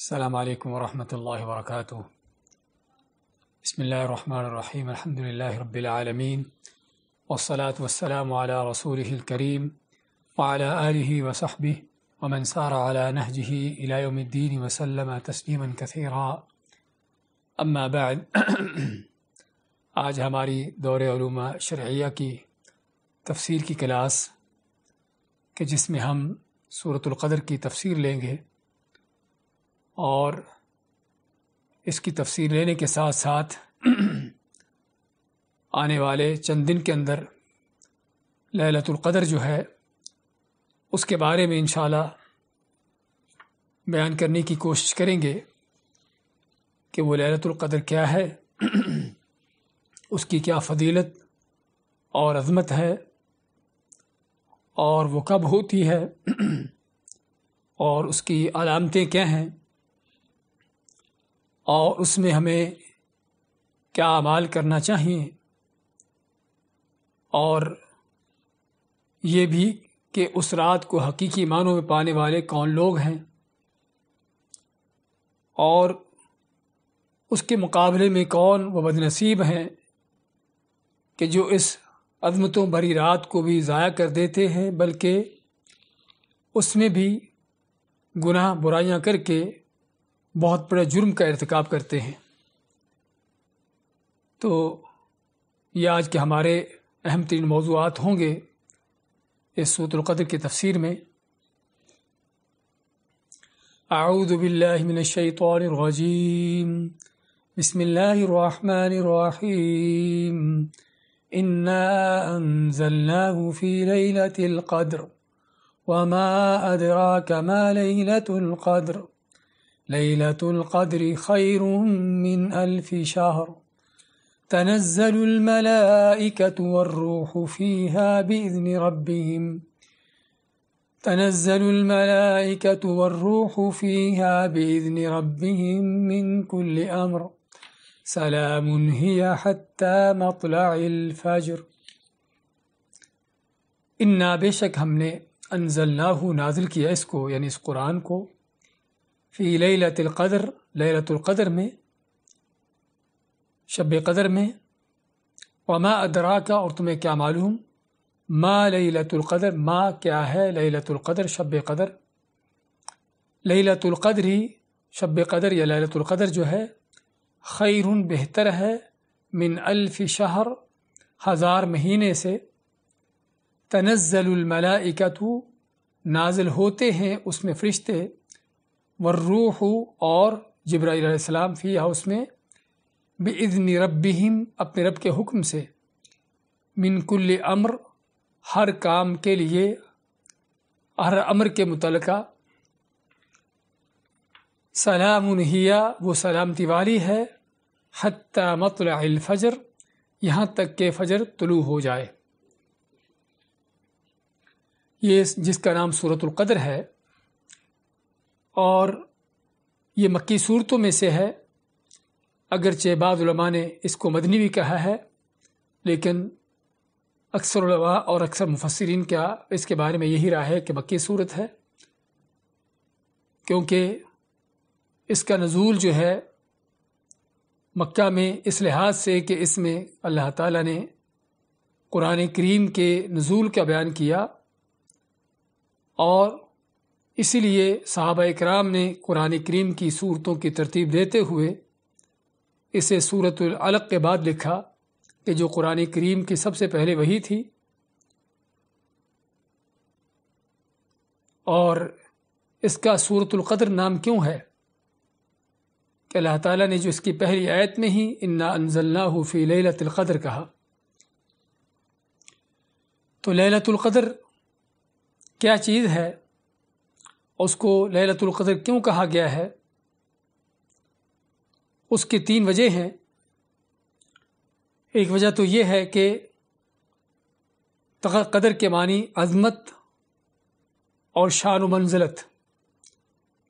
السلام عليكم ورحمة الله وبركاته بسم الله الرحمن الرحيم الحمد لله رب العالمين والصلاة والسلام على رسوله الكريم وعلى آله وصحبه ومن سار على نهجه إلى يوم الدين وسلم تسليما كثيرا अम्मा बाद आज हमारी दौर ूमा शर्या की तफसीर की क्लास के जिसमें हम सूरतुल्क़दर की तफसीर लेंगे और इसकी तफसीर लेने के साथ साथ आने वाले चंद दिन के अंदर लहलतुल्क़दर जो है उसके बारे में इन बयान करने की कोशिश करेंगे कि वो लहलतुल्क़दर क्या है उसकी क्या फजीलत और अज़मत है और वो कब होती है और उसकी अलामतें क्या हैं और उसमें हमें क्या अमाल करना चाहिए और ये भी कि उस रात को हकीकी मानों में पाने वाले कौन लोग हैं और उसके मुकाबले में कौन व बदनसीब हैं कि जो इस अदमतों भरी रात को भी ज़ाया कर देते हैं बल्कि उसमें भी गुनाह बुराइयाँ करके बहुत बड़े जुर्म का इरतकाब करते हैं तो ये आज के हमारे अहम तीन मौजूद होंगे इस सूत्रक़द्र की तफसर में आऊदबिल्लिमिनशैतरजीम बसमीम इन्नाफ़ी लद्र वमा अदरा कमा लद्र ليلة القدر خير من ألف شهر تنزل الملائكة والروح فيها بإذن ربهم تنزل الملائكة والروح فيها بإذن ربهم من كل أمر سلام هي حتى مطلع الفجر إنا بشك همني نے انزلناہو نازل کیا اس کو یعنی يعني اس قرآن کو फ़ी लतर लतर में शब कदर में वमा अदरा का और तुम्हें क्या मालूम माँ लतर माँ क्या है लतर शब कदर लतर ही शब कदर या लतर जो है खैर बेहतर है मिन अल्फ शहर हज़ार महीने से तनज़लमलाइकत नाजल होते हैं उसमें फ़रिश्ते वर्रूह और जब्राईसम फ़ी हाउस में बज़न रबीम अपने रब के हुक्म से मिनकुल अम्र हर काम के लिए हर अमर के मुतल सलामिया वो सलामती वाली है हती फजर यहाँ तक के फजर तुलू हो जाए ये जिसका नाम सूरतुल्क़द्र है और ये मक्की सूरतों में से है अगरचे बादलमा ने इसको मदनी भी कहा है लेकिन अक्सर और अक्सर मुफसरीन का इसके बारे में यही राय है कि मक्की सूरत है क्योंकि इसका नज़ूल जो है मक् में इस लिहाज से कि इसमें अल्लाह ताला ने कुरान करीम के नज़ूल का बयान किया और इसीलिए साहब कराम ने कुरान करीम की सूरतों की तरतीब देते हुए इसे सूरत अलग के बाद लिखा कि जो कुरान करीम की सबसे पहले वही थी और इसका सूरतुल्क़द्र नाम क्यों है कि अल्लाह ताला ने जो इसकी पहली आयत में ही इन्ना अनजल्ला फ़ी लतलक़द्र कहा तो लतलक़द्र क्या चीज़ है उसको लहलतुल्क़दर क्यों कहा गया है उसकी तीन वजह हैं एक वजह तो ये है कि कदर के मानी अज़मत और शान मंजिलत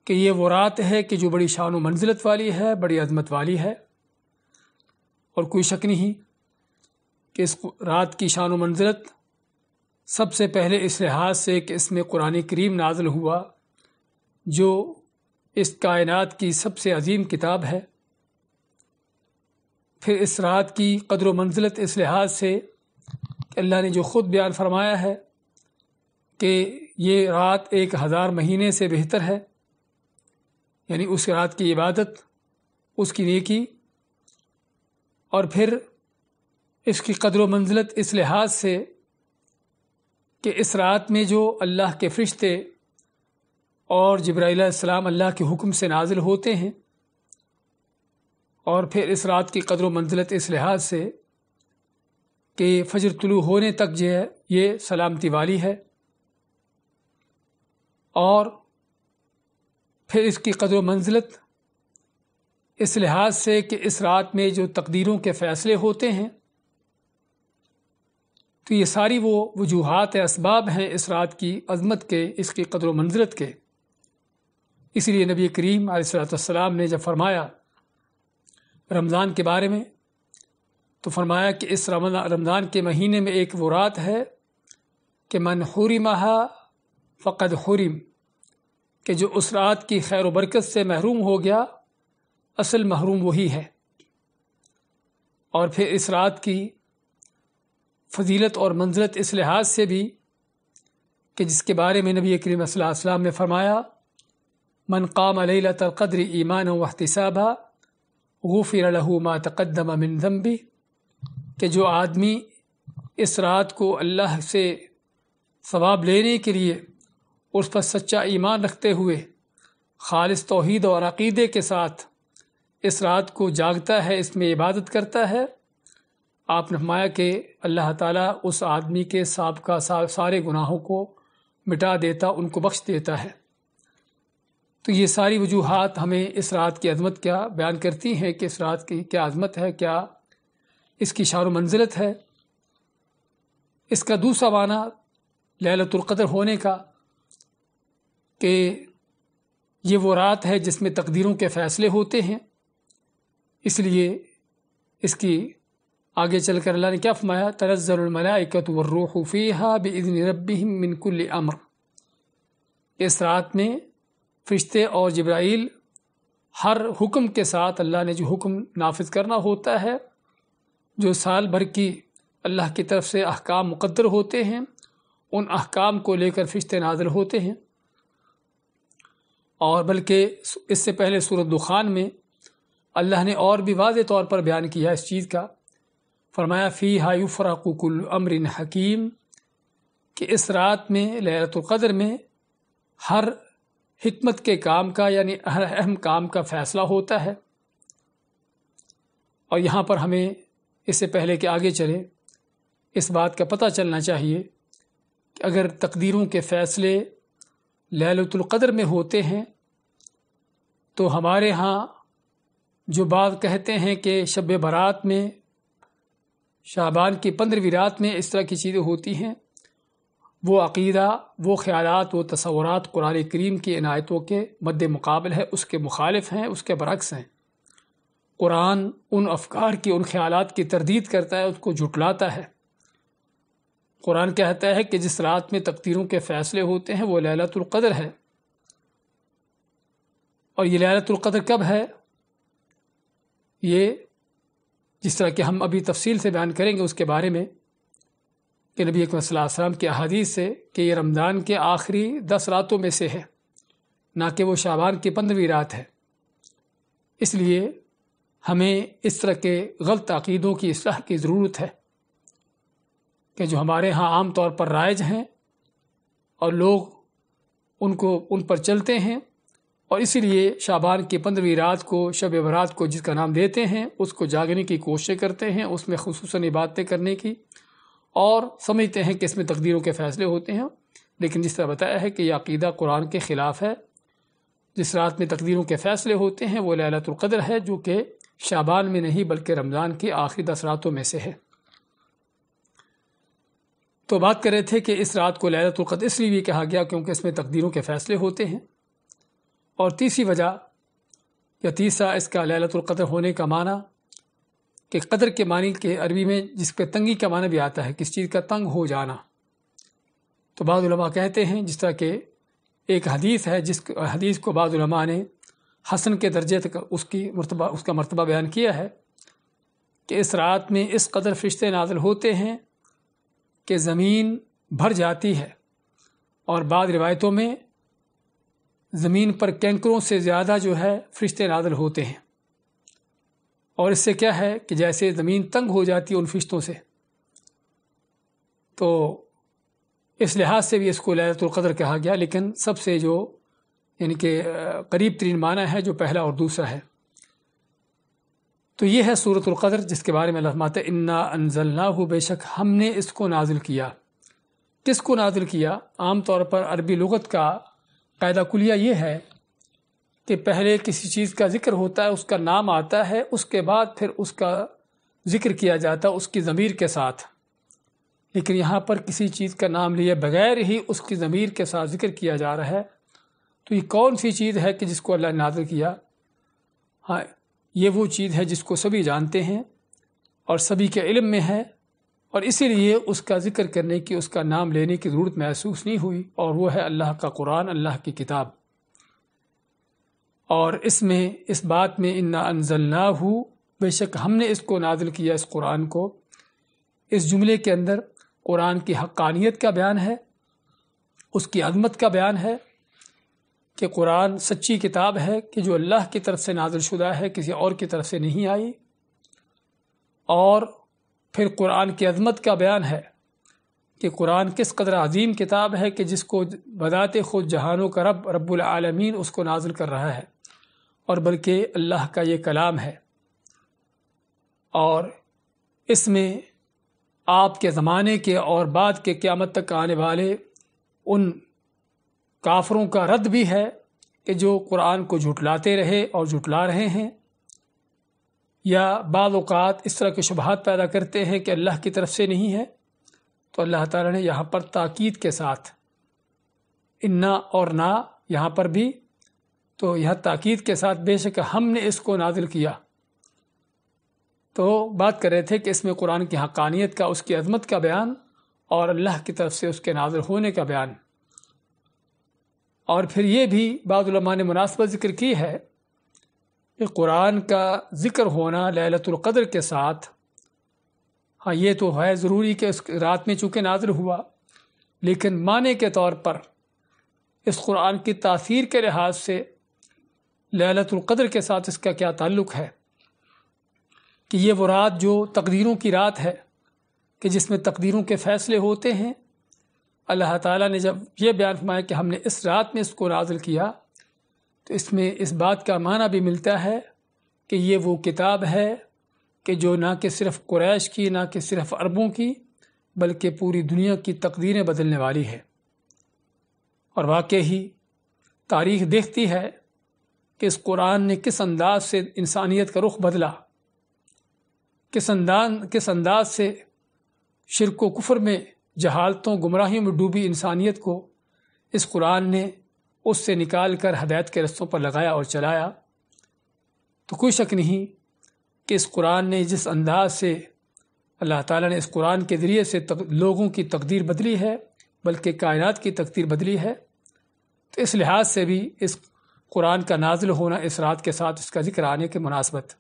कि ये वो रात है कि जो बड़ी शान मंजिलत वाली है बड़ी अज़मत वाली है और कोई शक नहीं कि इस रात की शान मंजिलत सबसे पहले इस लिहाज से कि इसमें कुरान करीम नाजल हुआ जो इस कायनात की सबसे अजीम किताब है फिर इस रात की कदर मंजिलत इस लिहाज से अल्लाह ने जो ख़ुद बयान फरमाया है कि ये रात एक हज़ार महीने से बेहतर है यानि उस रात की इबादत उसकी नेकी और फिर इसकी कदर मंजिलत इस लिहाज से कि इस रात में जो अल्लाह के फरिश्ते और जब्राईसम अल्लाह के हुक्म से नाजिल होते हैं और फिर इस रात की कदर मंजिलत इस लिहाज से कि फजर तुलू होने तक जो है ये सलामती वाली है और फिर इसकी कदर मंजिलत इस लिहाज से कि इस रात में जो तकदीरों के फ़ैसले होते हैं तो ये सारी वो वजूहत इसबाब हैं इस रात की अजमत के इसकी कदर मंजिलत के इसलिए नबी करीम आसलाम ने जब फरमाया रमज़ान के बारे में तो फरमाया कि इस रमज़ान के महीने में एक वो रात है कि मन हुरिमह फ़कद हुरिम कि जो उस रात की खैर बरकत से महरूम हो गया असल महरूम वही है और फिर इस रात की फजीलत और मंजिलत इस लिहाज से भी कि जिसके बारे में नबी करीम ने फरमाया मन काम लतर ईमान वहतसाबा गफ़िर लहू मा तकदम मिन जम्बी कि जो आदमी इस रात को अल्लाह से सवाब लेने के लिए उस पर सच्चा ईमान रखते हुए खालिस तोहद और अकीदे के साथ इस रात को जागता है इसमें इबादत करता है आप नुमाया कि अल्लाह ताला उस आदमी के साब का सारे गुनाहों को मिटा देता उनको बख्श देता है तो ये सारी वजूहत हमें इस रात की अजमत क्या बयान करती हैं कि इस रात की क्या अजमत है क्या इसकी शार मंजिलत है इसका दूसरा माना लैलतुल्कदर होने का कि ये वो रात है जिसमें तकदीरों के फ़ैसले होते हैं इसलिए इसकी आगे चल कर अल्लाह ने क्या फमाया तनज़लमलाकत वर्रूफ़ी हा बिन रबी मिनकुल अमर इस रात में फ़रिश्ते और जब्राइल हर हुक्म के साथ अल्लाह ने जो हुक्म नाफिज करना होता है जो साल भर की अल्लाह की तरफ से अहकाम मुकद्दर होते हैं उन अहकाम को लेकर फ़रिश्ते नाजर होते हैं और बल्कि इससे पहले सूरत दुखान में अल्लाह ने और भी वाज तौर पर बयान किया इस चीज़ का फरमाया फ़ी हायुफ़राकुल अमरिन हकीम कि इस रात में लहरतुल्क़दर में हर हमत के काम का यानी हर अहम काम का फैसला होता है और यहाँ पर हमें इससे पहले कि आगे चले इस बात का पता चलना चाहिए कि अगर तकदीरों के फ़ैसले लैलतुल्क़द्र में होते हैं तो हमारे यहाँ जो बात कहते हैं कि शब बारात में शाबान की पंद्रहवीं रात में इस तरह की चीज़ें होती हैं वो अक़ीदा वो ख़्याल वो तस्वुरात कुरान करीम की इनायतों के मद मुकाबल है उसके मुखालफ हैं उसके बरक्स हैं कुरान उन अफकार की उन ख़्याल की तरदीद करता है उसको जुटलाता है कुरान कहता है कि जिस रात में तकतीरों के फ़ैसले होते हैं वो लैलतुल्क़दर है और ये लैलतुल्क़दर कब है ये जिस तरह कि हम अभी तफसील से बयान करेंगे उसके बारे में कि नबी अकरम की अहादीस है कि ये रमज़ान के आखिरी दस रातों में से है ना कि वो शाबान की पंद्रहवीं रात है इसलिए हमें इस तरह के गलत अकीदों की इसलाह की ज़रूरत है कि जो हमारे यहाँ आम तौर पर राइज हैं और लोग उनको उन पर चलते हैं और इसीलिए शाबान की पंद्रहवीं रात को शब बरात को जिसका नाम देते हैं उसको जागने की कोशिश करते हैं उसमें खसूस इबादतें करने की और समझते हैं कि इसमें तकदीरों के फैसले होते हैं लेकिन जिस तरह बताया है कि यह अकीदा कुरान के ख़िलाफ़ है जिस रात में तकदीरों के फ़ैसले होते हैं वो लैलतुल्क़दर है जो कि शाबान में नहीं बल्कि रमज़ान की आखिरी दस रातों में से है तो बात कर रहे थे कि इस रात को लैलतुल्क़दर इसलिए भी कहा गया क्योंकि इसमें तकदीरों के फ़ैसले होते हैं और तीसरी वजह या तीसरा इसका लैलतुल्क़दर होने का माना कि कदर के मानी के अरबी में जिस पर तंगी का माना भी आता है किस चीज़ का तंग हो जाना तो बादलमा कहते हैं जिस तरह के एक हदीस है जिस हदीस को बाद ने हसन के दर्जे तक उसकी मरतबा उसका मरतबा बयान किया है कि इस रात में इस कदर फरिश्ते नाजल होते हैं कि ज़मीन भर जाती है और बाद रिवायतों में ज़मीन पर कैंकरों से ज़्यादा जो है फरिश्ते नाजल होते हैं और इससे क्या है कि जैसे ज़मीन तंग हो जाती है उन फिश्तों से तो इस लिहाज से भी इसको लतुल्क़दर कहा गया लेकिन सबसे जो यानी कि करीब तरीन माना है जो पहला और दूसरा है तो ये है सूरतुल्क़दर जिसके बारे में लफमात इन्ना अनजलना हो बेशक हमने इसको नाजिल किया किसको नाजिल किया आम तौर पर अरबी लगत का कायदा कुलिया ये है कि पहले किसी चीज़ का जिक्र होता है उसका नाम आता है उसके बाद फिर उसका जिक्र किया जाता है उसकी ज़मीर के साथ लेकिन यहाँ पर किसी चीज़ का नाम लिए बगैर ही उसकी ज़मीर के साथ जिक्र किया जा रहा है तो ये कौन सी चीज़ है कि जिसको अल्लाह ने नाजर किया हाँ ये वो चीज़ है जिसको सभी जानते हैं और सभी के इल्म में है और इसीलिए उसका ज़िक्र करने की उसका नाम लेने की ज़रूरत महसूस नहीं हुई और वो है अल्लाह का कुरान अल्लाह की किताब और इसमें इस बात में इन्ना ना हो बेशक हमने इसको नाजिल किया इस कुरान को इस जुमले के अंदर कुरान की हक्कानियत का बयान है उसकी अदमत का बयान है कि कुरान सच्ची किताब है कि जो अल्लाह की तरफ से नाजिल शुदा है किसी और की तरफ से नहीं आई और फिर कुरान की अजमत का बयान है कि कुरान किस कदर अजीम किताब है कि जिसको बदाते खुद जहानों का रब रब्बुल आलमीन उसको नाजिल कर रहा है और बल्कि अल्लाह का ये कलाम है और इसमें आपके ज़माने के और बाद के क़्यामत तक आने वाले उन काफरों का रद्द भी है कि जो कुरान को झुटलाते रहे और झुटला रहे हैं या बाद इस तरह के शुबहत पैदा करते हैं कि अल्लाह की तरफ से नहीं है तो अल्लाह ताला ने यहाँ पर ताक़ीद के साथ इन्ना और ना यहाँ पर भी तो यह ताकीद के साथ बेशक हमने इसको नाजिल किया तो बात कर रहे थे कि इसमें कुरान की हकानियत का उसकी अजमत का बयान और अल्लाह की तरफ से उसके नाजिल होने का बयान और फिर ये भी बाद ने मुनासबत जिक्र की है कि कुरान का जिक्र होना ललतुल्क़द्र के साथ हाँ ये तो है ज़रूरी कि उस रात में चूँकि नाजिल हुआ लेकिन माने के तौर पर इस कुरान की तासीर के लिहाज से ललतुल्क़द्र के साथ इसका क्या ताल्लुक़ है कि ये वो रात जो तकदीरों की रात है कि जिसमें तकदीरों के फ़ैसले होते हैं अल्लाह ताला ने जब ये बयान फरमाया कि हमने इस रात में इसको नाजिल किया तो इसमें इस बात का माना भी मिलता है कि ये वो किताब है कि जो ना कि सिर्फ़ कुरैश की ना कि सिर्फ़ अरबों की बल्कि पूरी दुनिया की तकदीरें बदलने वाली है और वाकई ही तारीख देखती है कि इस कुरान ने किस अंदाज से इंसानियत का रुख बदला किस अंदाज किस अंदाज से शिरक कुफर में जहालतों गुमराहियों में डूबी इंसानियत को इस कुरान ने उससे निकाल कर हदायत के रस्तों पर लगाया और चलाया तो कोई शक नहीं कि इस कुरान ने जिस अंदाज से अल्लाह ताला ने इस कुरान के ज़रिए से तक, लोगों की तकदीर बदली है बल्कि कायनात की तकदीर बदली है तो इस लिहाज से भी इस कुरान का नाजिल होना इस रात के साथ इसका जिक्र आने के मुनासबत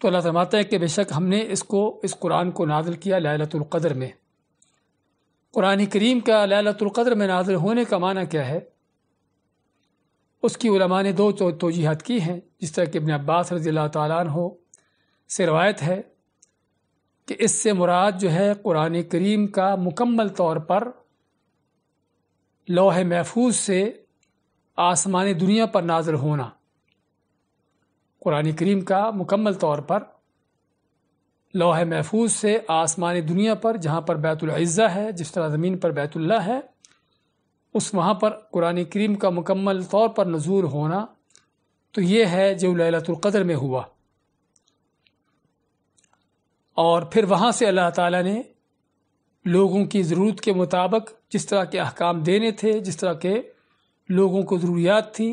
तो अल्लाह फरमाता है कि बेशक हमने इसको इस कुरान को नाजिल किया लैलतुल्क़द्र में कुरान करीम का लैलतुल्क़द्र में नाजिल होने का माना क्या है उसकी उलमा ने दो तो, तोजीहत की हैं जिस तरह कि इबन अब्बास रजी अल्लाह तहो से रवायत है कि इससे मुराद जो है कुरान करीम का मुकम्मल तौर पर लोह महफूज से आसमानी दुनिया पर नाजर होना कुरान करीम का मुकम्मल तौर पर लौह महफूज से आसमानी दुनिया पर जहाँ पर बैतुल्ज़ा है जिस तरह ज़मीन पर बैतुल्ला है उस वहाँ पर कुरान करीम का मुकम्मल तौर पर नजूर होना तो ये है जो लैलतुल्क़दर में हुआ और फिर वहाँ से अल्लाह ताला ने लोगों की ज़रूरत के मुताबिक जिस तरह के अहकाम देने थे जिस तरह के लोगों को ज़रूरियात थी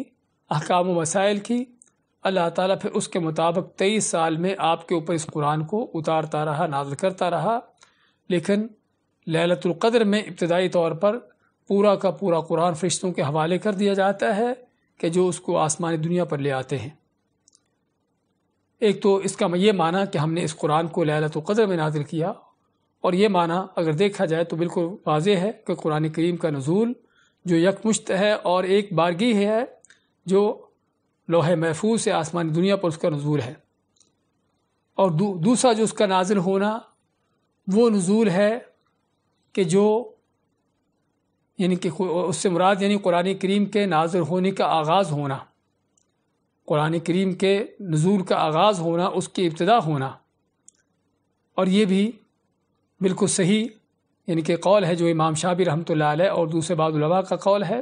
अहकाम वसाइल की अल्लाह ताला फिर उसके मुताबिक तेईस साल में आपके ऊपर इस कुरान को उतारता रहा नाजल करता रहा लेकिन ललतुल्क़द्र में इब्तदाई तौर पर पूरा का पूरा कुरान फरिश्तों के हवाले कर दिया जाता है कि जो उसको आसमानी दुनिया पर ले आते हैं एक तो इसका मैं ये माना कि हमने इस कुरान को ललतुल्क़द्र में नाजिल किया और ये माना अगर देखा जाए तो बिल्कुल वाज है कि कुरान करीम का नजूल जो यकमुश्त है और एक बारगी है जो लोहे महफूज से आसमानी दुनिया पर उसका नजूल है और दू, दूसरा जो उसका नाजिल होना वो नजूल है कि जो यानी कि उससे मुराद यानी कुरान करीम के नाजिल होने का आगाज़ होना कुरान करीम के नजूल का आगाज़ होना उसकी इब्तदा होना और ये भी बिल्कुल सही इनके कौल है जो इमाम शाबी रहमत और दूसरे बाद का कौल है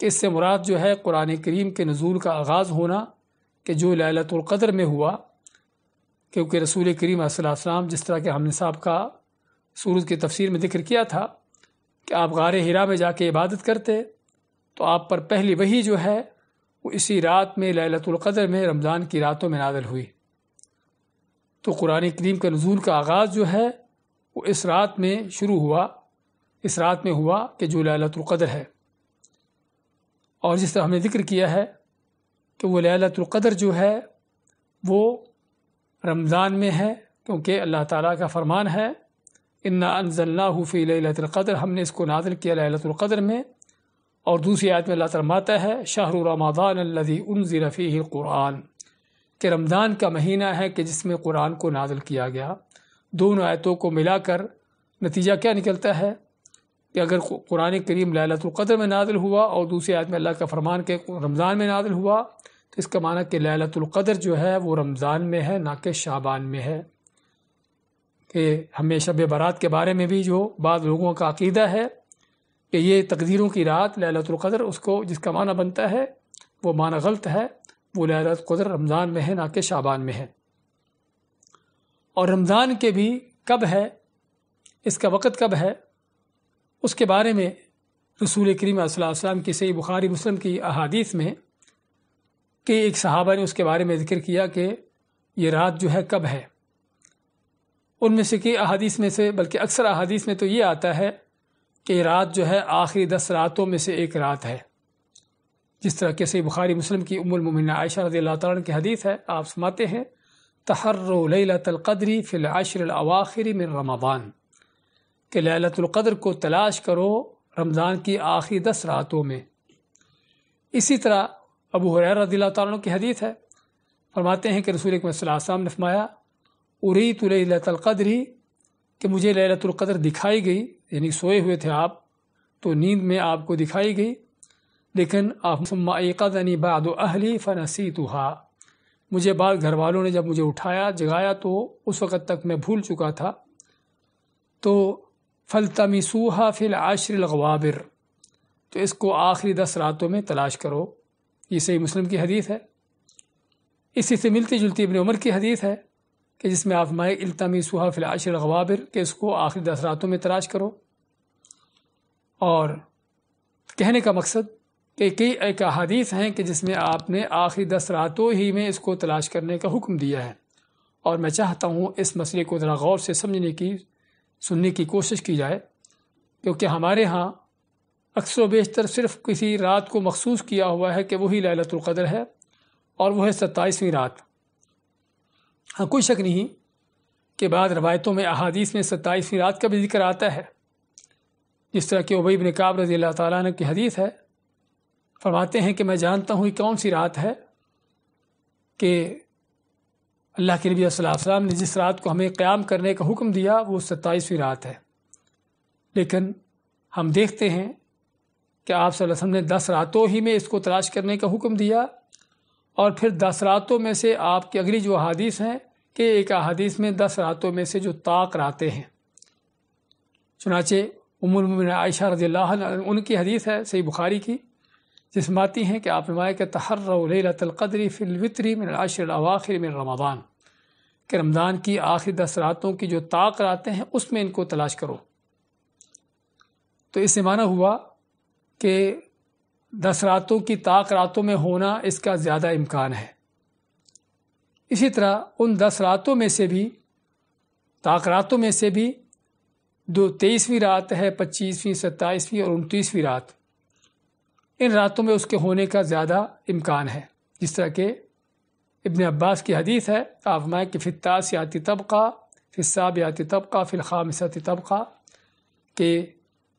कि इससे मुराद जो है कुरान करीम के नज़ूल का आगाज़ होना कि जो ललतुल्क़दर में हुआ क्योंकि रसूल करीम असलाम जिस तरह के हमने साहब का सूरज की तफसीर में जिक्र किया था कि आप गार हिरा में जाके इबादत करते तो आप पर पहली वही जो है वो इसी रात में ललतुल्क़दर में रमज़ान की रातों में नादल हुई तो कुरान करीम के नजूल का आगाज़ जो है वो इस रात में शुरू हुआ इस रात में हुआ कि जो लैलतुल्क़द्र है और जिस तरह हमने जिक्र किया है कि वो लैलतुल्क़द्र जो है वो रमज़ान में है क्योंकि अल्लाह ताला का फरमान है इन्ना अनजल्ला फ़ी लतलक़द्र हमने इसको नाजिल किया लतलक़द्र में और दूसरी आयत में अल्लाह तरमाता है शाहर रमादान अल्लदी उनज़ी फ़ी कुरान के रमज़ान का महीना है कि जिसमें कुरान को नाजिल किया गया दोनों आयतों को मिलाकर नतीजा क्या निकलता है कि अगर कुरान करीम लैलतुल्क़दर में नाजिल हुआ और दूसरी आयत में अल्लाह का फरमान के रमज़ान में नाजिल हुआ तो इसका माना कि लैलतुल्क़दर जो है वो रमज़ान में है ना कि शाबान में है कि हमें शब बारात के बारे में भी जो बाद लोगों का अकीदा है कि ये तकदीरों की रात लैलतुल्क़दर उसको जिसका माना बनता है वो माना गलत है वो लैलतुल्क़दर रमज़ान में है ना कि शाबान में है और रमज़ान के भी कब है इसका वक़्त कब है उसके बारे में रसूल करीम की सही बुखारी मुस्लिम की अहादीस में कि एक सहाबा ने उसके बारे में जिक्र किया कि ये रात जो है कब है उनमें से कि अहादीस में से बल्कि अक्सर अहादीस में तो ये आता है कि रात जो है आखिरी दस रातों में से एक रात है जिस तरह के सही बुखारी मुस्लिम की उमुलमिन आयशा रजी अल्लाह तन की हदीस है आप सुनाते हैं तहर्रकदरी फ़िलाशरवाखिर में रमदान कि लतुल्क़द्र को तलाश करो रमज़ान की आखिरी दस रातों में इसी तरह अबू हुरैर रजील तु की हदीत है फरमाते हैं कि रसूल वसम ने फरमाया उरी तो लतुल्क़दरी कि मुझे लतुल्क़द्र दिखाई गई यानी सोए हुए थे आप तो नींद में आपको दिखाई गई लेकिन आफ़ मकदनी बाद अहली फ़नसी तुहा मुझे बाद घर वालों ने जब मुझे उठाया जगाया तो उस वक़्त तक मैं भूल चुका था तो फल तमिसूहा फिल आशर गवाबिर तो इसको आखिरी दस रातों में तलाश करो ये सही मुस्लिम की हदीत है इसी से मिलती जुलती अपनी उमर की हदीत है कि जिसमें आप माए इल्तमीसुहा फिल आशर गवाबिर के इसको आखिरी दस रातों में तलाश करो और कहने का मकसद कि कई एक हदीस हैं कि जिसमें आपने आखिरी दस रातों ही में इसको तलाश करने का हुक्म दिया है और मैं चाहता हूँ इस मसले को ज़रा गौर से समझने की सुनने की कोशिश की जाए क्योंकि हमारे यहाँ अक्सर बेशतर सिर्फ किसी रात को मखसूस किया हुआ है कि वही लैलतुल्क़दर है और वह है सत्ताईसवीं रात हाँ कोई शक नहीं कि बाद रवायतों में अहादीस में सत्ताईसवीं रात का भी जिक्र आता है जिस तरह कि उबई बिन काब रजी अल्लाह की हदीस है फरमाते हैं कि मैं जानता हूँ कौन सी रात है कि अल्लाह के नबी वसल्लम ने जिस रात को हमें क़्याम करने का हुक्म दिया वो सत्ताईसवीं रात है लेकिन हम देखते हैं कि आप सल्लम ने दस रातों ही में इसको तलाश करने का हुक्म दिया और फिर दस रातों में से आपकी अगली जो अदीस हैं कि एक अदीस में दस रातों में से जो ताक रातें हैं चुनाचे उमर उमरमिन आयशा रज़ी उनकी हदीस है सही बुखारी की जिसमाती हैं कि आप नुमाया के तहर्रतलक़दरी फ़िलवितरी मिन आशर अवाखिर मिन रमदान के रमज़ान की आखिरी दस रातों की जो ताक रातें हैं उसमें इनको तलाश करो तो इससे माना हुआ कि दस रातों की ताक रातों में होना इसका ज़्यादा इम्कान है इसी तरह उन दस रातों में से भी ताक रातों में से भी दो तेईसवीं रात है पच्चीसवीं सत्ताईसवीं और उनतीसवीं रात इन रातों में उसके होने का ज़्यादा इम्कान है जिस तरह के इबन अब्बास की हदीस है आफमाए कि फ़ितास याति तबका फ़िसाब याति तबका फ़िलखाम सती तबका के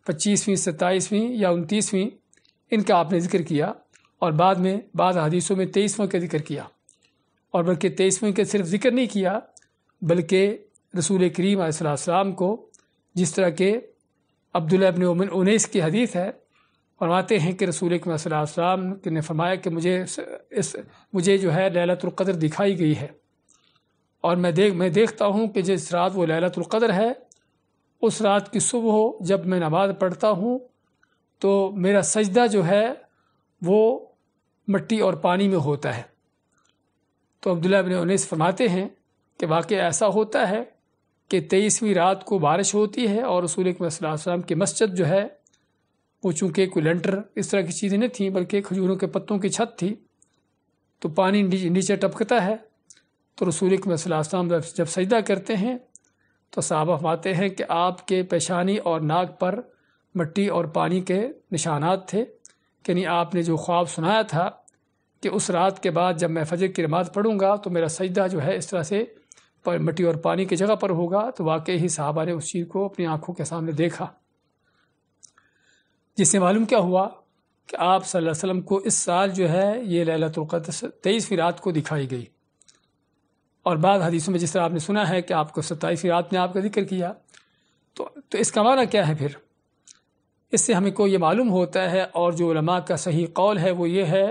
पच्चीसवीं सत्ताईसवीं या उनतीसवीं इनका आपने जिक्र किया और बाद में बाद हदीसों में तेईसवें का जिक्र किया और बल्कि तेईसवें का सिर्फ जिक्र नहीं किया बल्कि रसूल करीम को जिस तरह के अब्दुल्लाबन उमन उनैस की हदीस है फरमाते हैं कि रसूल कम ने फरमाया कि मुझे इस मुझे जो है लैलतुल्क़दर दिखाई गई है और मैं देख मैं देखता हूँ कि जिस रात वो लैलतुल्क़दर है उस रात की सुबह जब मैं नमाज़ पढ़ता हूँ तो मेरा सजदा जो है वो मिट्टी और पानी में होता है तो अब्दुल्ला बिन उनैस फरमाते हैं कि वाकई ऐसा होता है कि तेईसवीं रात को बारिश होती है और रसूल के की मस्जिद जो है वो चूँकि कोई लेंटर इस तरह की चीज़ें नहीं थी बल्कि खजूरों के पत्तों की छत थी तो पानी नीचे टपकता है तो रसूल सलाम जब सजदा करते हैं तो साहबा फरमाते हैं कि आपके पेशानी और नाक पर मिट्टी और पानी के निशानात थे यानी आपने जो ख्वाब सुनाया था कि उस रात के बाद जब मैं फजर की नमाज पढ़ूँगा तो मेरा सजदा जो है इस तरह से पर मिट्टी और पानी की जगह पर होगा तो वाकई ही साहबा ने उस चीज़ को अपनी आँखों के सामने देखा जिससे मालूम क्या हुआ कि आप सल्लल्लाहु अलैहि वसल्लम को इस साल जो है ये लहलतुल्क़द्र तेईसवीं रात को दिखाई गई और बाद हदीसों में जिस तरह आपने सुना है कि आपको सत्ताईसवीं रात ने आपका जिक्र किया तो तो इसका माना क्या है फिर इससे हमें को ये मालूम होता है और जो लमा का सही कौल है वो ये है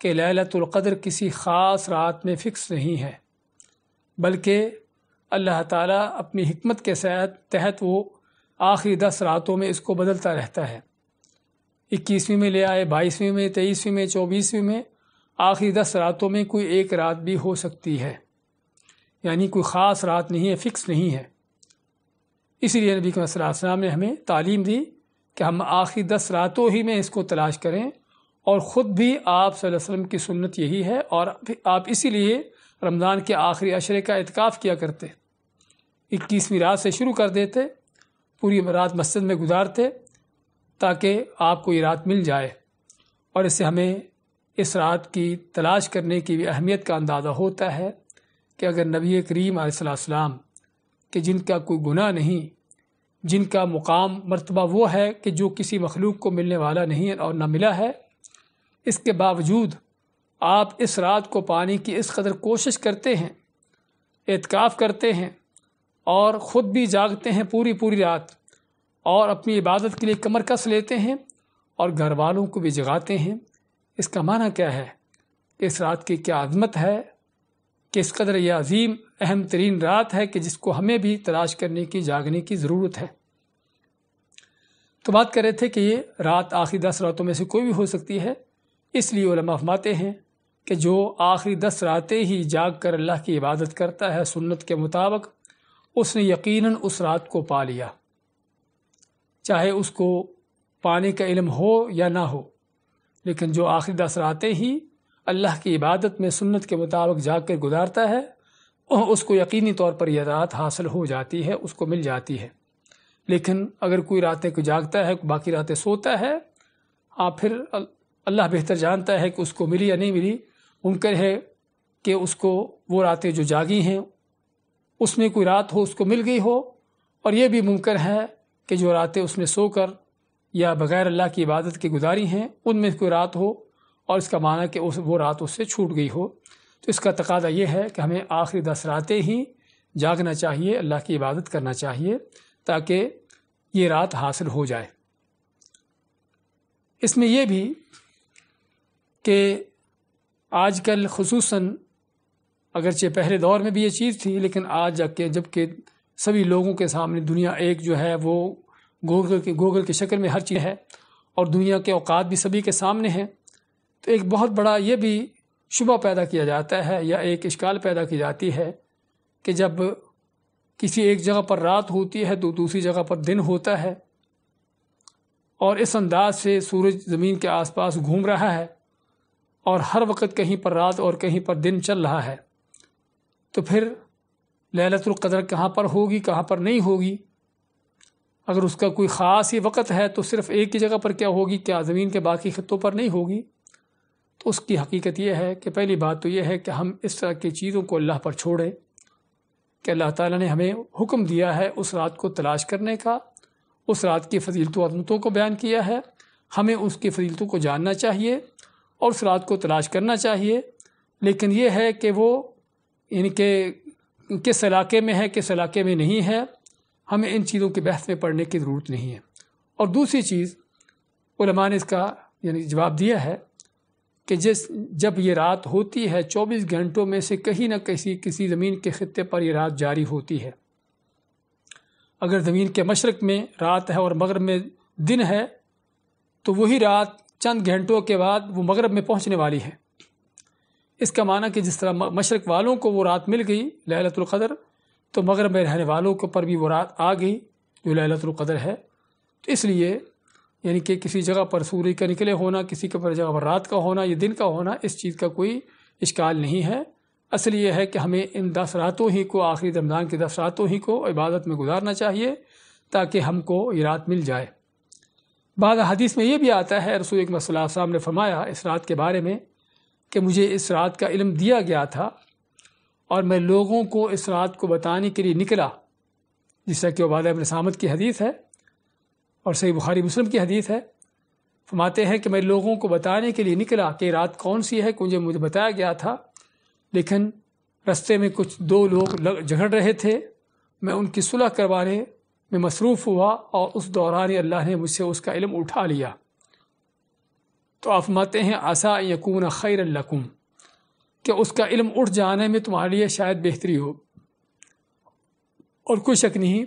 कि लहलतुल्क़द्र किसी ख़ास रात में फ़िक्स नहीं है बल्कि अल्लाह ताला अपनी हमत के तहत वो आखिरी दस रातों में इसको बदलता रहता है इक्कीसवीं में ले आए बाईसवीं में तेईसवीं में चौबीसवीं में आखिरी दस रातों में कोई एक रात भी हो सकती है यानी कोई ख़ास रात नहीं है फिक्स नहीं है इसीलिए नबी कम ने हमें तालीम दी कि हम आखिरी दस रातों ही में इसको तलाश करें और ख़ुद भी आप वसल्लम की सुन्नत यही है और आप इसीलिए रमज़ान के आखिरी अशरे का इतकाफ़ किया करते इक्कीसवीं रात से शुरू कर देते पूरी रात मस्जिद में गुजारते ताकि आपको ये रात मिल जाए और इससे हमें इस रात की तलाश करने की भी अहमियत का अंदाज़ा होता है कि अगर नबी करीम आसमाम कि जिनका कोई गुना नहीं जिनका मुकाम मरतबा वो है कि जो किसी मखलूक को मिलने वाला नहीं और ना मिला है इसके बावजूद आप इस रात को पाने की इस कदर कोशिश करते हैं एतकाफ़ करते हैं और ख़ुद भी जागते हैं पूरी पूरी रात और अपनी इबादत के लिए कमर कस लेते हैं और घर वालों को भी जगाते हैं इसका माना क्या है इस रात की क्या अजमत है कि इस कदर यह अजीम अहम तरीन रात है कि जिसको हमें भी तलाश करने की जागने की ज़रूरत है तो बात कर रहे थे कि ये रात आखिरी दस रातों में से कोई भी हो सकती है इसलिए ओलमा फरमाते हैं कि जो आखिरी दस रातें ही जाग कर अल्लाह की इबादत करता है सुन्नत के मुताबिक उसने यकीनन उस रात को पा लिया चाहे उसको पानी का इलम हो या ना हो लेकिन जो आखिरी दस रातें ही अल्लाह की इबादत में सुन्नत के मुताबिक जाग कर गुजारता है उसको यकीनी तौर पर यह रात हासिल हो जाती है उसको मिल जाती है लेकिन अगर कोई रातें को जागता है बाकी रातें सोता है आप फिर अल्लाह बेहतर जानता है कि उसको मिली या नहीं मिली मुमकिन है कि उसको वो रातें जो जागी हैं उसमें कोई रात हो उसको मिल गई हो और यह भी मुमकिन है कि जो रातें उसमें सोकर या बग़ैर अल्लाह की इबादत के गुजारी हैं उनमें कोई रात हो और इसका माना कि उस वो रात उससे छूट गई हो तो इसका तकादा ये है कि हमें आखिरी दस रातें ही जागना चाहिए अल्लाह की इबादत करना चाहिए ताकि ये रात हासिल हो जाए इसमें यह भी कि आजकल खसूस अगरचे पहले दौर में भी ये चीज़ थी लेकिन आज जाके जबकि सभी लोगों के सामने दुनिया एक जो है वो गूगल के गूगल की शक्ल में हर चीज़ है और दुनिया के अवकात भी सभी के सामने हैं तो एक बहुत बड़ा ये भी शुबा पैदा किया जाता है या एक इश्काल पैदा की जाती है कि जब किसी एक जगह पर रात होती है तो दूसरी जगह पर दिन होता है और इस अंदाज से सूरज ज़मीन के आसपास घूम रहा है और हर वक्त कहीं पर रात और कहीं पर दिन चल रहा है तो फिर लहलतुल्क़दर कहाँ पर होगी कहाँ पर नहीं होगी अगर उसका कोई ख़ास ही वक़्त है तो सिर्फ़ एक ही जगह पर क्या होगी क्या ज़मीन के बाकी खत्तों पर नहीं होगी तो उसकी हकीकत यह है कि पहली बात तो यह है कि हम इस तरह की चीज़ों को अल्लाह पर छोड़ें कि अल्लाह ताला ने हमें हुक्म दिया है उस रात को तलाश करने का उस रात की फजीलत अदमतों को बयान किया है हमें उसकी फजीलतों को जानना चाहिए और उस रात को तलाश करना चाहिए लेकिन यह है कि वो इनके किस इलाके में है किस इलाके में नहीं है हमें इन चीज़ों की बहस में पढ़ने की ज़रूरत नहीं है और दूसरी चीज़ उलमा ने इसका यानी जवाब दिया है कि जिस जब ये रात होती है चौबीस घंटों में से कहीं ना कहीं किसी ज़मीन के ख़त्े पर यह रात जारी होती है अगर ज़मीन के मशरक़ में रात है और मगरब में दिन है तो वही रात चंद घंटों के बाद वो मगरब में पहुंचने वाली है इसका माना कि जिस तरह मशरक वालों को वो रात मिल गई लहलतुल्क़दर तो मगरब में रहने वालों के ऊपर भी वो रात आ गई जो लहलतुल्क़दर है तो इसलिए यानी कि किसी जगह पर सूर्य का निकले होना किसी के पर जगह पर रात का होना या दिन का होना इस चीज़ का कोई इश्काल नहीं है असल ये है कि हमें इन दस रातों ही को आखिरी रमज़ान की दस रातों ही को इबादत में गुजारना चाहिए ताकि हमको ये रात मिल जाए बाद हदीस में ये भी आता है रसूल एक मसलाम ने फरमाया इस रात के बारे में कि मुझे इस रात का इलम दिया गया था और मैं लोगों को इस रात को बताने के लिए निकला जिससे कि वाल अबन सामद की हदीत है और सही बुखारी मुस्लिम की हदीत है फ़माते हैं कि मैं लोगों को बताने के लिए निकला कि रात कौन सी है मुझे मुझे बताया गया था लेकिन रस्ते में कुछ दो लोग झगड़ रहे थे मैं उनकी सुलह करवाने में मसरूफ़ हुआ और उस दौरान अल्लाह ने मुझसे उसका इलम उठा लिया तो आप फरमाते हैं आसा यकून खैर लकुम कि उसका इल्म उठ जाने में तुम्हारे लिए शायद बेहतरी हो और कोई शक नहीं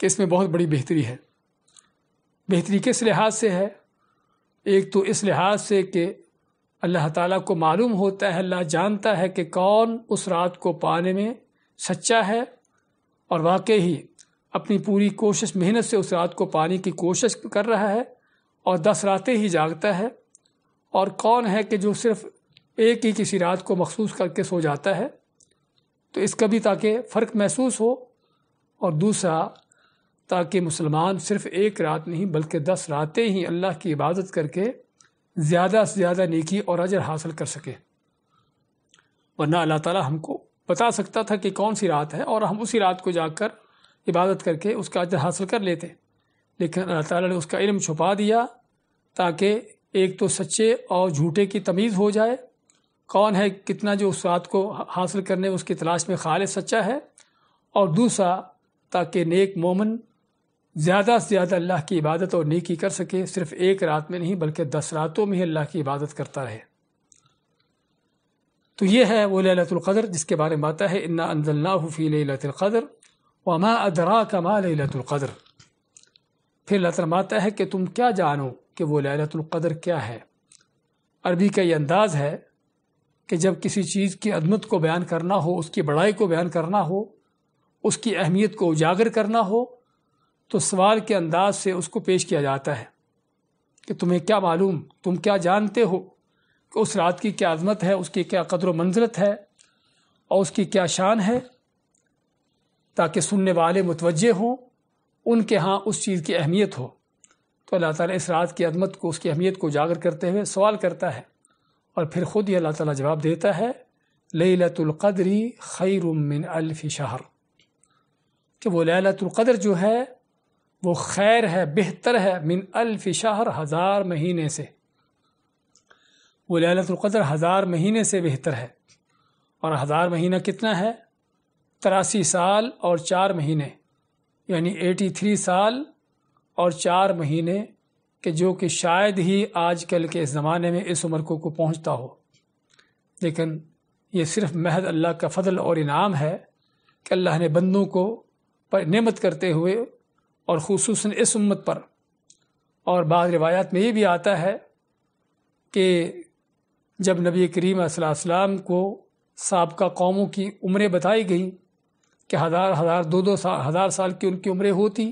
कि इसमें बहुत बड़ी बेहतरी है बेहतरी किस लिहाज से है एक तो इस लिहाज से कि अल्लाह ताला को मालूम होता है अल्लाह जानता है कि कौन उस रात को पाने में सच्चा है और वाकई ही अपनी पूरी कोशिश मेहनत से उस रात को पाने की कोशिश कर रहा है और दस रातें ही जागता है और कौन है कि जो सिर्फ एक ही किसी रात को मखसूस करके सो जाता है तो इसका भी ताकि फ़र्क महसूस हो और दूसरा ताकि मुसलमान सिर्फ एक रात नहीं बल्कि दस रातें ही अल्लाह की इबादत करके ज़्यादा से ज़्यादा नेकी और अजर हासिल कर सके वरना अल्लाह ताला हमको बता सकता था कि कौन सी रात है और हम उसी रात को जाकर इबादत करके उसका अजर हासिल कर लेते लेकिन अल्लाह ताला ने उसका इल्म छुपा दिया ताकि एक तो सच्चे और झूठे की तमीज़ हो जाए कौन है कितना जो उस रात को हासिल करने उसकी तलाश में ख़ाल सच्चा है और दूसरा ताकि नेक मोमन ज़्यादा से ज़्यादा अल्लाह की इबादत और नेकी कर सके सिर्फ एक रात में नहीं बल्कि दस रातों में ही अल्लाह की इबादत करता रहे तो ये है वो लतुल्क़दर जिसके बारे में आता है इन्ना अनजल्ला फ़ी लतुल्क़दर वमा अदरा कमा लतुल्क़दर फिर लतरमाता है कि तुम क्या जानो कि वो लैलतुल्क़दर क्या है अरबी का ये अंदाज़ है कि जब किसी चीज़ की अदमत को बयान करना हो उसकी बड़ाई को बयान करना हो उसकी अहमियत को उजागर करना हो तो सवाल के अंदाज से उसको पेश किया जाता है कि तुम्हें क्या मालूम तुम क्या जानते हो कि उस रात की क्या अजमत है उसकी क्या कदर मंजरत है और उसकी क्या शान है ताकि सुनने वाले मुतवजह हों उनके यहाँ उस चीज़ की अहमियत हो तो अल्लाह ताला इस रात की अदमत को उसकी अहमियत को उजागर करते हुए सवाल करता है और फिर ख़ुद ही अल्लाह ताली जवाब देता है लतुल्क़दरी खैर मिन अल्फ़ शहर कि वो लतुल्क़दर जो है वो खैर है बेहतर है मिन अल्फ़ शहर हज़ार महीने से वो लतुल्क़दर हज़ार महीने से बेहतर है और हज़ार महीना कितना है तिरासी साल और चार महीने यानी एटी थ्री साल और चार महीने कि जो कि शायद ही आजकल के ज़माने में इस उम्र को को पहुँचता हो लेकिन ये सिर्फ महद अल्लाह का फ़जल और इनाम है कि अल्लाह ने बंदों को पर नमत करते हुए और खसूस इस उम्मत पर और बाद रिवायात में ये भी आता है कि जब नबी करीम सलाम को सबका कौमों की उम्रें बताई गई कि हज़ार हज़ार दो दो साल हज़ार साल की उनकी उम्रें होती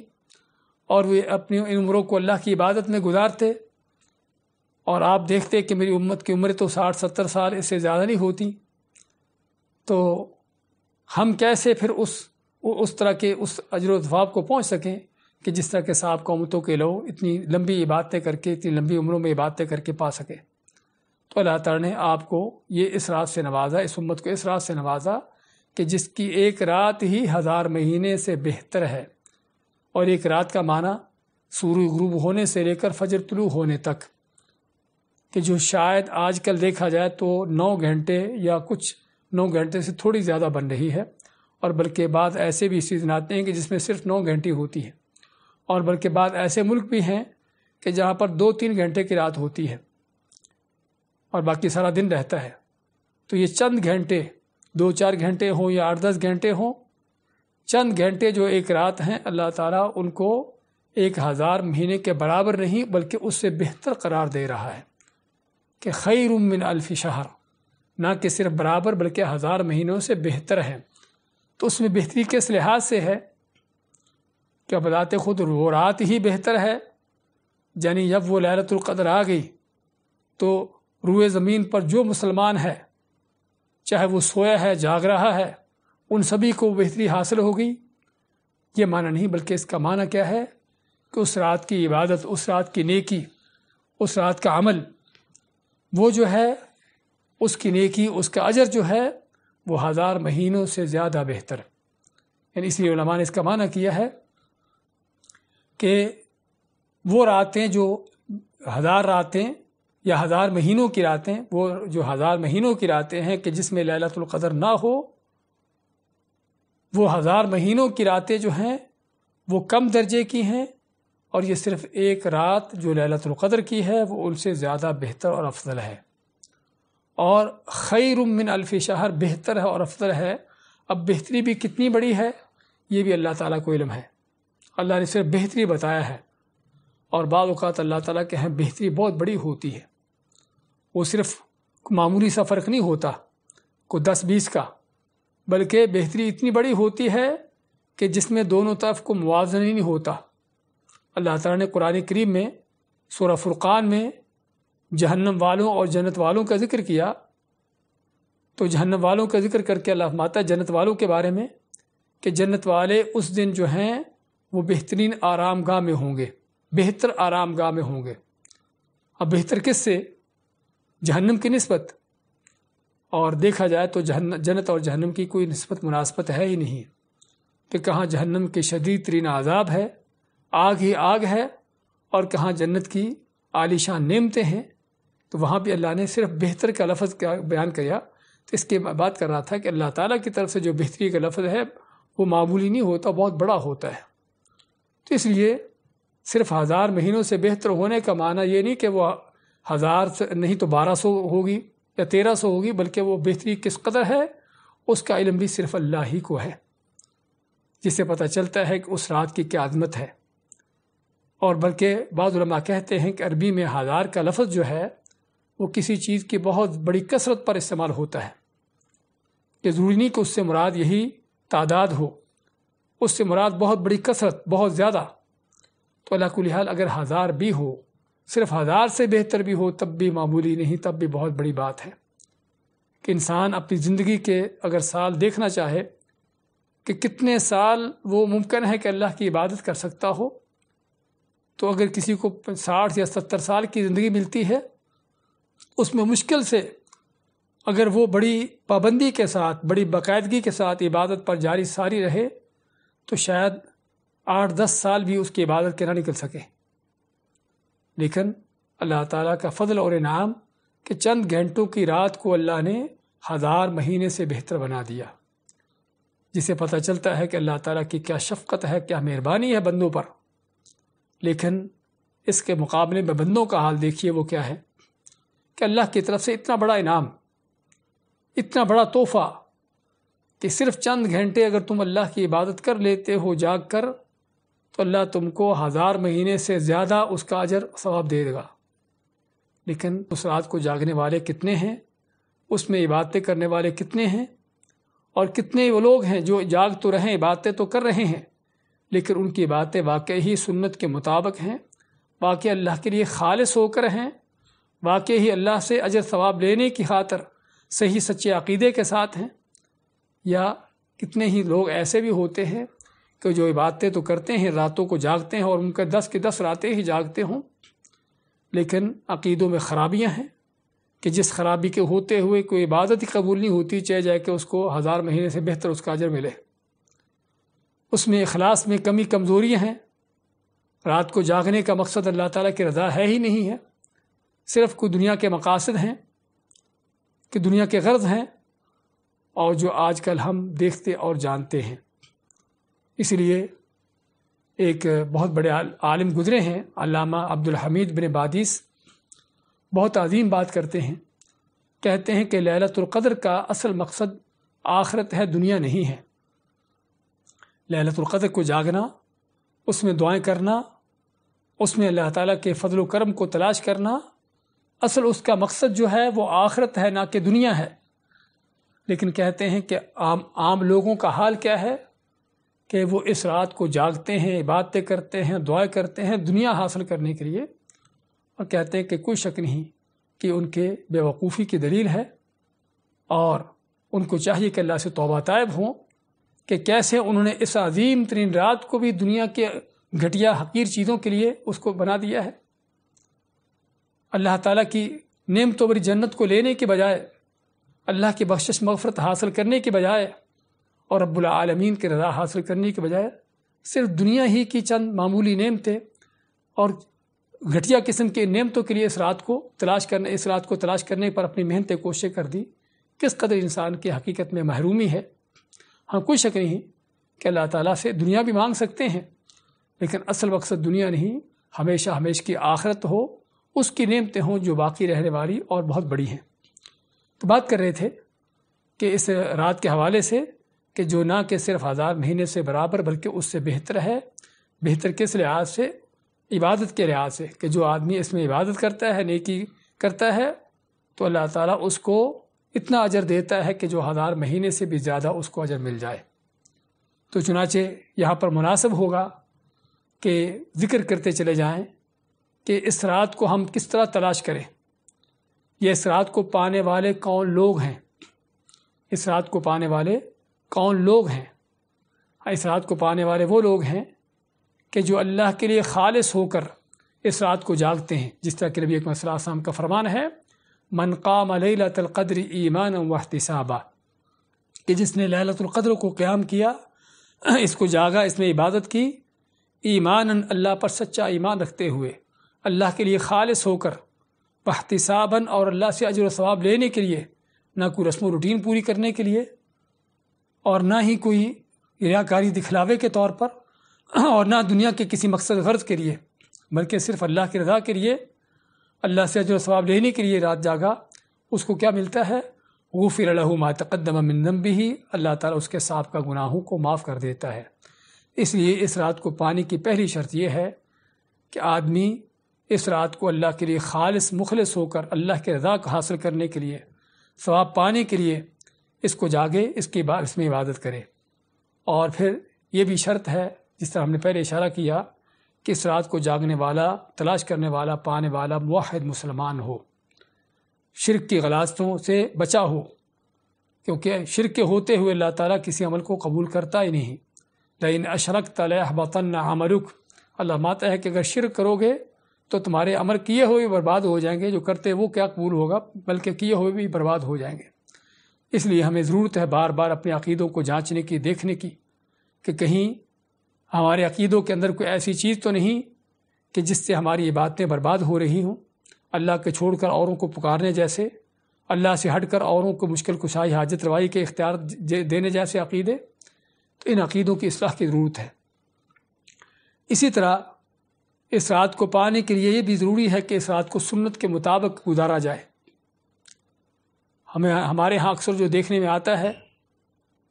और वे अपनी इन उम्रों को अल्लाह की इबादत में गुजारते और आप देखते कि मेरी उम्मत की उम्र तो साठ सत्तर साल इससे ज़्यादा नहीं होती तो हम कैसे फिर उस उस तरह के उस अजरवाब को पहुँच सकें कि जिस तरह के साहब कौमतों के लोग इतनी लंबी इबादतें करके इतनी लंबी उम्रों में इबादतें करके पा सकें तो अल्लाह ताला ने आपको ये इस रात से नवाजा इस उम्मत को इस रात से नवाजा कि जिसकी एक रात ही हज़ार महीने से बेहतर है और एक रात का माना सूर्य ग्रूब होने से लेकर फजर तुलू होने तक कि जो शायद आज कल देखा जाए तो नौ घंटे या कुछ नौ घंटे से थोड़ी ज़्यादा बन रही है और बल्कि बाद ऐसे भी सीजन आते हैं कि जिसमें सिर्फ नौ घंटे होती है और बल्कि बाद ऐसे मुल्क भी हैं कि जहाँ पर दो तीन घंटे की रात होती है और बाकी सारा दिन रहता है तो ये चंद घंटे दो चार घंटे हों या आठ दस घंटे हों चंद घंटे जो एक रात हैं अल्लाह ताला उनको एक हज़ार महीने के बराबर नहीं बल्कि उससे बेहतर करार दे रहा है कि खैर उमिन अल्फ़ शहर ना कि सिर्फ बराबर बल्कि हज़ार महीनों से बेहतर है तो उसमें बेहतरी किस लिहाज से है क्या बताते खुद वो रात ही बेहतर है यानी जब वो लहरतुल्क़दर आ गई तो रुए ज़मीन पर जो मुसलमान है चाहे वो सोया है जाग रहा है उन सभी को बेहतरी हासिल हो गई ये माना नहीं बल्कि इसका माना क्या है कि उस रात की इबादत उस रात की नेकी उस रात का अमल वो जो है उसकी नेकी उसका अजर जो है वो हज़ार महीनों से ज़्यादा बेहतर यानी इसलिए ने इसका माना किया है कि वो रातें जो हज़ार रातें या हज़ार महीनों की रातें वो जो हज़ार महीनों की रातें हैं कि जिसमें क़दर ना हो वो हज़ार महीनों की रातें जो हैं वो कम दर्जे की हैं और ये सिर्फ एक रात जो ललतुल्क़दर की है वो उनसे ज़्यादा बेहतर और अफजल है और खैर मिन अल्फ़ी शहर बेहतर है और अफजल है अब बेहतरी भी कितनी बड़ी है ये भी अल्लाह ताला को इलम है अल्लाह ने सिर्फ बेहतरी बताया है और बाद अल्लाह ताला के यहाँ बेहतरी बहुत बड़ी होती है वो सिर्फ मामूली सा फ़र्क नहीं होता को दस बीस का बल्कि बेहतरी इतनी बड़ी होती है कि जिसमें दोनों तरफ को ही नहीं होता अल्लाह ताला ने कुरान करीम में सूर फुरक़ान में जहन्नम वालों और जन्नत वालों का जिक्र किया तो जहन्नम वालों का जिक्र करके अल्लाह माता जन्नत वालों के बारे में कि जन्नत वाले उस दिन जो हैं वो बेहतरीन आराम गाह में होंगे बेहतर आराम गाह में होंगे अब बेहतर किस से जहन्नम की नस्बत और देखा जाए तो जहन जन्नत और जहन्नम की कोई नस्बत मुनासबत है ही नहीं कि कहाँ जहन्नम के शदीद तरीन आज़ाब है आग ही आग है और कहाँ जन्नत की आलिशान नेमते हैं तो वहाँ भी अल्लाह ने सिर्फ बेहतर का लफज का बयान किया तो इसके बात कर रहा था कि अल्लाह ताली की तरफ से जो बेहतरी का लफ्ज़ है वो मामूली नहीं होता बहुत बड़ा होता है तो इसलिए सिर्फ हज़ार महीनों से बेहतर होने का माना ये नहीं कि वह हज़ार से नहीं तो बारह सौ होगी या तेरह सौ होगी बल्कि वो बेहतरी किस कदर है उसका इलम भी सिर्फ अल्लाह ही को है जिससे पता चलता है कि उस रात की क्या आदमत है और बल्कि बाज़ा कहते हैं कि अरबी में हज़ार का लफ्ज़ जो है वो किसी चीज़ की बहुत बड़ी कसरत पर इस्तेमाल होता है ये ज़रूरी नहीं कि उससे मुराद यही तादाद हो उससे मुराद बहुत बड़ी कसरत बहुत ज़्यादा तो अल्लाह हाल अगर हज़ार भी हो सिर्फ हज़ार से बेहतर भी हो तब भी मामूली नहीं तब भी बहुत बड़ी बात है कि इंसान अपनी ज़िंदगी के अगर साल देखना चाहे कि कितने साल वो मुमकिन है कि अल्लाह की इबादत कर सकता हो तो अगर किसी को साठ या सत्तर साल की ज़िंदगी मिलती है उसमें मुश्किल से अगर वो बड़ी पाबंदी के साथ बड़ी बाकायदगी के साथ इबादत पर जारी सारी रहे तो शायद आठ दस साल भी उसकी इबादत के ना निकल सके लेकिन अल्लाह ताला का फजल और इनाम कि चंद घंटों की रात को अल्लाह ने हज़ार महीने से बेहतर बना दिया जिसे पता चलता है कि अल्लाह ताला की क्या शफकत है क्या मेहरबानी है बंदों पर लेकिन इसके मुकाबले में बंदों का हाल देखिए वो क्या है कि अल्लाह की तरफ से इतना बड़ा इनाम इतना बड़ा तोहफ़ा कि सिर्फ चंद घंटे अगर तुम अल्लाह की इबादत कर लेते हो जाग कर तो अल्लाह तुमको हज़ार महीने से ज़्यादा उसका अजर सवाब दे देगा लेकिन उस रात को जागने वाले कितने हैं उसमें इबादतें करने वाले कितने हैं और कितने वो लोग हैं जो जाग तो रहें इबादतें तो कर रहे हैं लेकिन उनकी बातें वाकई ही सुन्नत के मुताबिक हैं वाकई अल्लाह के लिए खालिस होकर हैं वाकई ही अल्लाह से अजर सवाब लेने की खातर सही सच्चे अकीदे के साथ हैं या कितने ही लोग ऐसे भी होते हैं कि जो इबादतें तो करते हैं रातों को जागते हैं और उनके दस के दस रातें ही जागते हों लेकिन अकीदों में ख़राबियाँ हैं कि जिस खराबी के होते हुए कोई इबादत ही कबूल नहीं होती चाहे जाए कि उसको हज़ार महीने से बेहतर उसका अजर मिले उसमें अखलास में कमी कमज़ोरियाँ हैं रात को जागने का मकसद अल्लाह ताला की रजा है ही नहीं है सिर्फ कोई दुनिया के मकासद हैं कि दुनिया के गर्ज हैं और जो आजकल हम देखते और जानते हैं इसलिए एक बहुत बड़े आलिम गुजरे हैं अलामा अब्दुल हमीद बिन बादिस बहुत अजीम बात करते हैं कहते हैं कि लैलतुल्क़द्र का असल मकसद आखरत है दुनिया नहीं है लैलतुल्क़द्र को जागना उसमें दुआएं करना उसमें अल्लाह ताला के फजल करम को तलाश करना असल उसका मकसद जो है वो आखरत है ना कि दुनिया है लेकिन कहते हैं कि आम आम लोगों का हाल क्या है कि वो इस रात को जागते हैं इबादतें करते हैं दुआएं करते हैं दुनिया हासिल करने के लिए और कहते हैं कि कोई शक नहीं कि उनके बेवकूफ़ी की दलील है और उनको चाहिए कि अल्लाह से तोबा तायब हों कि कैसे उन्होंने इस अजीम तरीन रात को भी दुनिया के घटिया हकीर चीज़ों के लिए उसको बना दिया है अल्लाह ताला की तो भरी जन्नत को लेने के बजाय अल्लाह की बख्शिश मगफरत हासिल करने के बजाय और रब्बुल आलमीन की रजा हासिल करने के बजाय सिर्फ दुनिया ही की चंद मामूली नियमतें और घटिया किस्म के नियमतों के लिए इस रात को तलाश करने इस रात को तलाश करने पर अपनी मेहनत कोशिश कर दी किस कदर इंसान की हकीकत में महरूमी है हाँ कोई शक नहीं कि अल्लाह ताली से दुनिया भी मांग सकते हैं लेकिन असल मकसद दुनिया नहीं हमेशा हमेश की आखरत हो उसकी नियमतें हों जो बाकी रहने वाली और बहुत बड़ी हैं तो बात कर रहे थे कि इस रात के हवाले से कि जो ना कि सिर्फ हज़ार महीने से बराबर बल्कि उससे बेहतर है बेहतर किस लिहाज से इबादत के लिहाज से कि जो आदमी इसमें इबादत करता है नेकी करता है तो अल्लाह ताला उसको इतना अजर देता है कि जो हज़ार महीने से भी ज़्यादा उसको अजर मिल जाए तो चुनाचे यहाँ पर मुनासिब होगा कि ज़िक्र करते चले जाएँ कि इस रात को हम किस तरह तलाश करें यह इस रात को पाने वाले कौन लोग हैं इस रात को पाने वाले कौन लोग हैं इस रात को पाने वाले वो लोग हैं कि जो अल्लाह के लिए खालिस होकर इस रात को जागते हैं जिस तरह के नबी अकमल का फरमान है मन काम लतलक़द्र ईमान साबा कि जिसने लहलतुल्क़द्र को क़्याम किया इसको जागा इसमें इबादत की ईमान अल्लाह पर सच्चा ईमान रखते हुए अल्लाह के लिए खालिस होकर साबन और अल्लाह से अजर सवाब लेने के लिए ना कोई रस्म रूटीन पूरी करने के लिए और ना ही कोई रियाकारी दिखलावे के तौर पर और ना दुनिया के किसी मकसद गर्ज के लिए बल्कि सिर्फ अल्लाह की रजा के लिए अल्लाह से अजर स्वाब लेने के लिए रात जागा उसको क्या मिलता है वो फिर मा तकदम मिनम भी अल्लाह ताला उसके साफ का गुनाहों को माफ़ कर देता है इसलिए इस रात को पाने की पहली शर्त यह है कि आदमी इस रात को अल्लाह के लिए खालिस मुखलस होकर अल्लाह के रजा हासिल करने के लिए सवाब पाने के लिए इसको जागे इसके बाद इसमें इबादत करे और फिर ये भी शर्त है जिस तरह हमने पहले इशारा किया कि इस रात को जागने वाला तलाश करने वाला पाने वाला वाहिद मुसलमान हो शिरक की गलासतों से बचा हो क्योंकि शिरक के होते हुए अल्लाह ताला किसी अमल को कबूल करता ही नहीं लेकिन अशरक तलहबतन अमरुख अल्लाह माता है कि अगर शिरक करोगे तो तुम्हारे अमर किए हुए बर्बाद हो जाएंगे जो करते वो क्या कबूल होगा बल्कि किए हुए भी बर्बाद हो जाएंगे इसलिए हमें ज़रूरत है बार बार अपने अकीदों को जांचने की देखने की कि कहीं हमारे अकीदों के अंदर कोई ऐसी चीज़ तो नहीं कि जिससे हमारी इबादतें बर्बाद हो रही हों अल्लाह के छोड़कर औरों को पुकारने जैसे अल्लाह से हटकर औरों को मुश्किल कुशाई हाजत रवाई के इख्तियार देने जैसे अकीदे तो इन अकीदों की असलाह की ज़रूरत है इसी तरह इस रात को पाने के लिए ये भी ज़रूरी है कि इस रात को सुन्नत के मुताबिक गुजारा जाए हमें हमारे यहाँ अक्सर जो देखने में आता है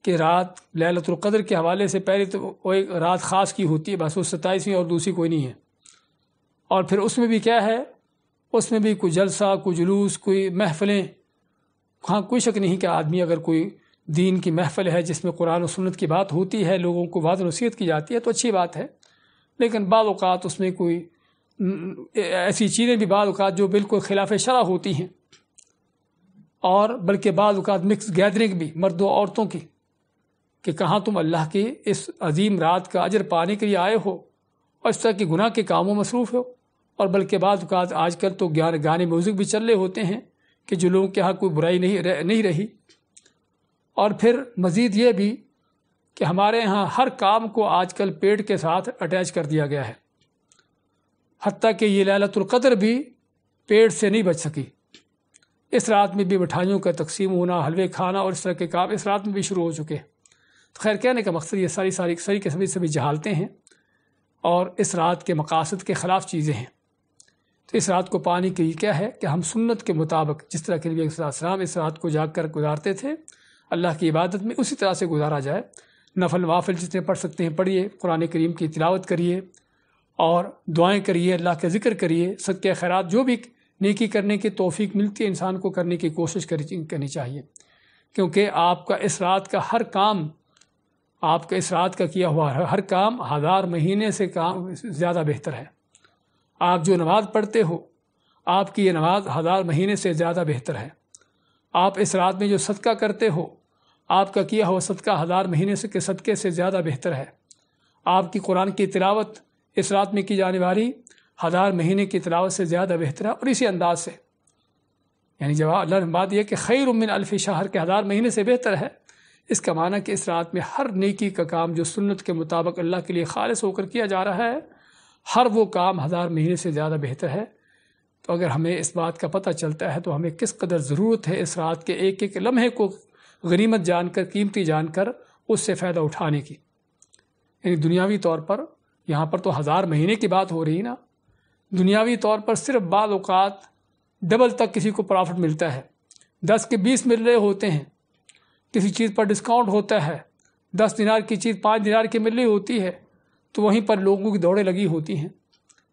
कि रात लहलतुल्क़दर के हवाले से पहले तो वो एक रात ख़ास की होती है बस वो सत्ताईसवीं और दूसरी कोई नहीं है और फिर उसमें भी क्या है उसमें भी कोई जलसा कोई जुलूस कोई महफ़लें हाँ कोई शक नहीं कि आदमी अगर कोई दीन की महफ़ल है जिसमें कुरान और सुन्नत की बात होती है लोगों को वाद नसीहत की जाती है तो अच्छी बात है लेकिन बाद उसमें कोई ऐसी चीज़ें भी बाद जो बिल्कुल खिलाफ शरा होती हैं और बल्कि बाद अवत मिक्स गैदरिंग भी मर्दों औरतों की कि कहाँ तुम अल्लाह की इस अजीम रात का अजर पाने के लिए आए हो और इस तरह के गुनाह के कामों मसरूफ़ हो और बल्कि बाद अवत आजकल तो ज्ञान गाने म्यूज़िक भी चल रहे होते हैं कि जो लोगों के यहाँ कोई बुराई नहीं रह, नहीं रही और फिर मज़ीद ये भी कि हमारे यहाँ हर काम को आज कल पेट के साथ अटैच कर दिया गया है हती कि ये लैलतुल्क़दर भी पेड़ से नहीं बच सकी इस रात में भी मिठाइयों का तकसीम होना हलवे खाना और इस तरह के काम इस रात में भी शुरू हो चुके हैं तो खैर कहने का मकसद ये सारी सारी सही के सभी सभी जहालते हैं और इस रात के मकासद के ख़िलाफ़ चीज़ें हैं तो इस रात को पाने के लिए क्या है कि हम सुन्नत के मुताबिक जिस तरह के नबी सलाम इस रात को जाग कर गुजारते थे अल्लाह की इबादत में उसी तरह से गुजारा जाए नफल वाफिल जितने पढ़ सकते हैं पढ़िए कुरान करीम की तिलावत करिए और दुआएं करिए अल्लाह का जिक्र करिए सद के खैरात जो भी नेकी करने की तोफ़ी मिलती है इंसान को करने की कोशिश करनी चाहिए क्योंकि आपका इस रात का हर काम आपका इस रात का किया हुआ हर काम हज़ार महीने से काम ज़्यादा बेहतर है आप जो नमाज़ पढ़ते हो आपकी ये नमाज हज़ार महीने से ज़्यादा बेहतर है आप इस रात में जो सदका करते हो आपका किया हुआ सदका हज़ार महीने से के सदक़े से ज़्यादा बेहतर है आपकी कुरान की तिलावत इस रात में की जाने वाली हज़ार महीने की तलावत से ज़्यादा बेहतर है और इसी अंदाज से यानी जवाब बात यह कि खैर उमिन अल्फ़ी शहर के हज़ार महीने से बेहतर है इसका माना कि इस रात में हर नेकी का काम जो सुन्नत के मुताबिक अल्लाह के लिए खालिश होकर किया जा रहा है हर वो काम हज़ार महीने से ज़्यादा बेहतर है तो अगर हमें इस बात का पता चलता है तो हमें किस कदर ज़रूरत है इस रात के एक एक लम्हे को गनीमत जानकर कीमती जानकर उससे फ़ायदा उठाने की यानी दुनियावी तौर पर यहाँ पर तो हज़ार महीने की बात हो रही ना दुनियावी तौर पर सिर्फ बाद अवकात डबल तक किसी को प्रॉफिट मिलता है दस के बीस मिल रहे होते हैं किसी चीज़ पर डिस्काउंट होता है दस दिनार की चीज़ पाँच दिनार की मिल रही होती है तो वहीं पर लोगों की दौड़ें लगी होती हैं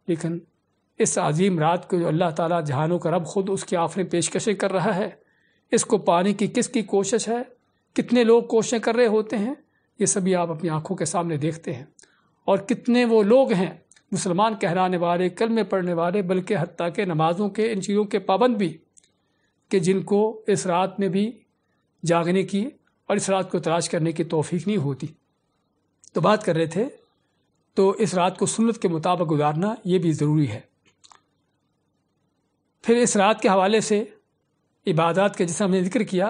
लेकिन इस अजीम रात को जो अल्लाह ताला जहानों का रब खुद उसकी आफरें पेशकशें कर रहा है इसको पाने की किसकी कोशिश है कितने लोग कोशिशें कर रहे होते हैं ये सभी आप अपनी आंखों के सामने देखते हैं और कितने वो लोग हैं मुसलमान कहलाने वाले कलमे पढ़ने वाले बल्कि हती के नमाज़ों के इन चीज़ों के पाबंद भी कि जिनको इस रात में भी जागने की और इस रात को तलाश करने की तोफीक नहीं होती तो बात कर रहे थे तो इस रात को सुन्नत के मुताबिक गुजारना ये भी ज़रूरी है फिर इस रात के हवाले से इबादत के जैसे हमने जिक्र किया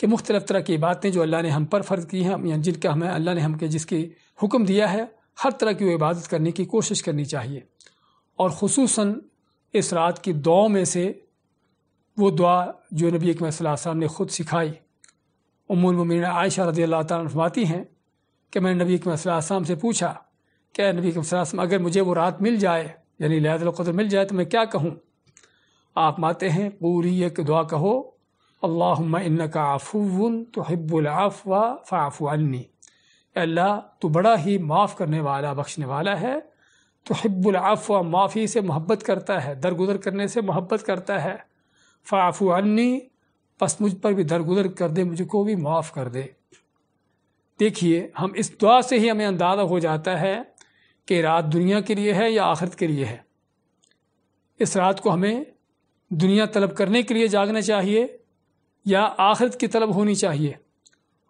कि मुख्तलफ तरह की इबादतें जो अल्लाह ने हम पर फ़र्ज़ की हैं जिनका हमें अल्लाह ने हम के जिसकी हुक्म दिया है हर तरह की इबादत करने की कोशिश करनी चाहिए और खसूस इस रात की दुआ में से वो दुआ जो नबी अकमल ने ख़ुद सिखाई उमुलमिन आयशा रजी अल्लाह तमाती हैं कि मैंने नबी अकमल से पूछा क्या नबी अकमल अगर मुझे वो रात मिल जाए यानी लहदुल्क़द्र मिल जाए तो मैं क्या कहूँ आप माते हैं पूरी एक दुआ कहो अल्लाह इन्न का आफून तो हिब्बुलआफ़ा फ़ाफ़ु अन्नी अल्लाह तो बड़ा ही माफ़ करने वाला बख्शने वाला है तो हिब्बुलआफ़ माफ़ी से मोहब्बत करता है दरगुजर करने से मोहब्बत करता है फ़ाफ़ु अन्नी बस मुझ पर भी दरगुजर कर दे मुझको भी माफ़ कर दे देखिए हम इस दुआ से ही हमें अंदाज़ा हो जाता है कि रात दुनिया के लिए है या आखिरत के लिए है इस रात को हमें दुनिया तलब करने के लिए जागना चाहिए या आखिरत की तलब होनी चाहिए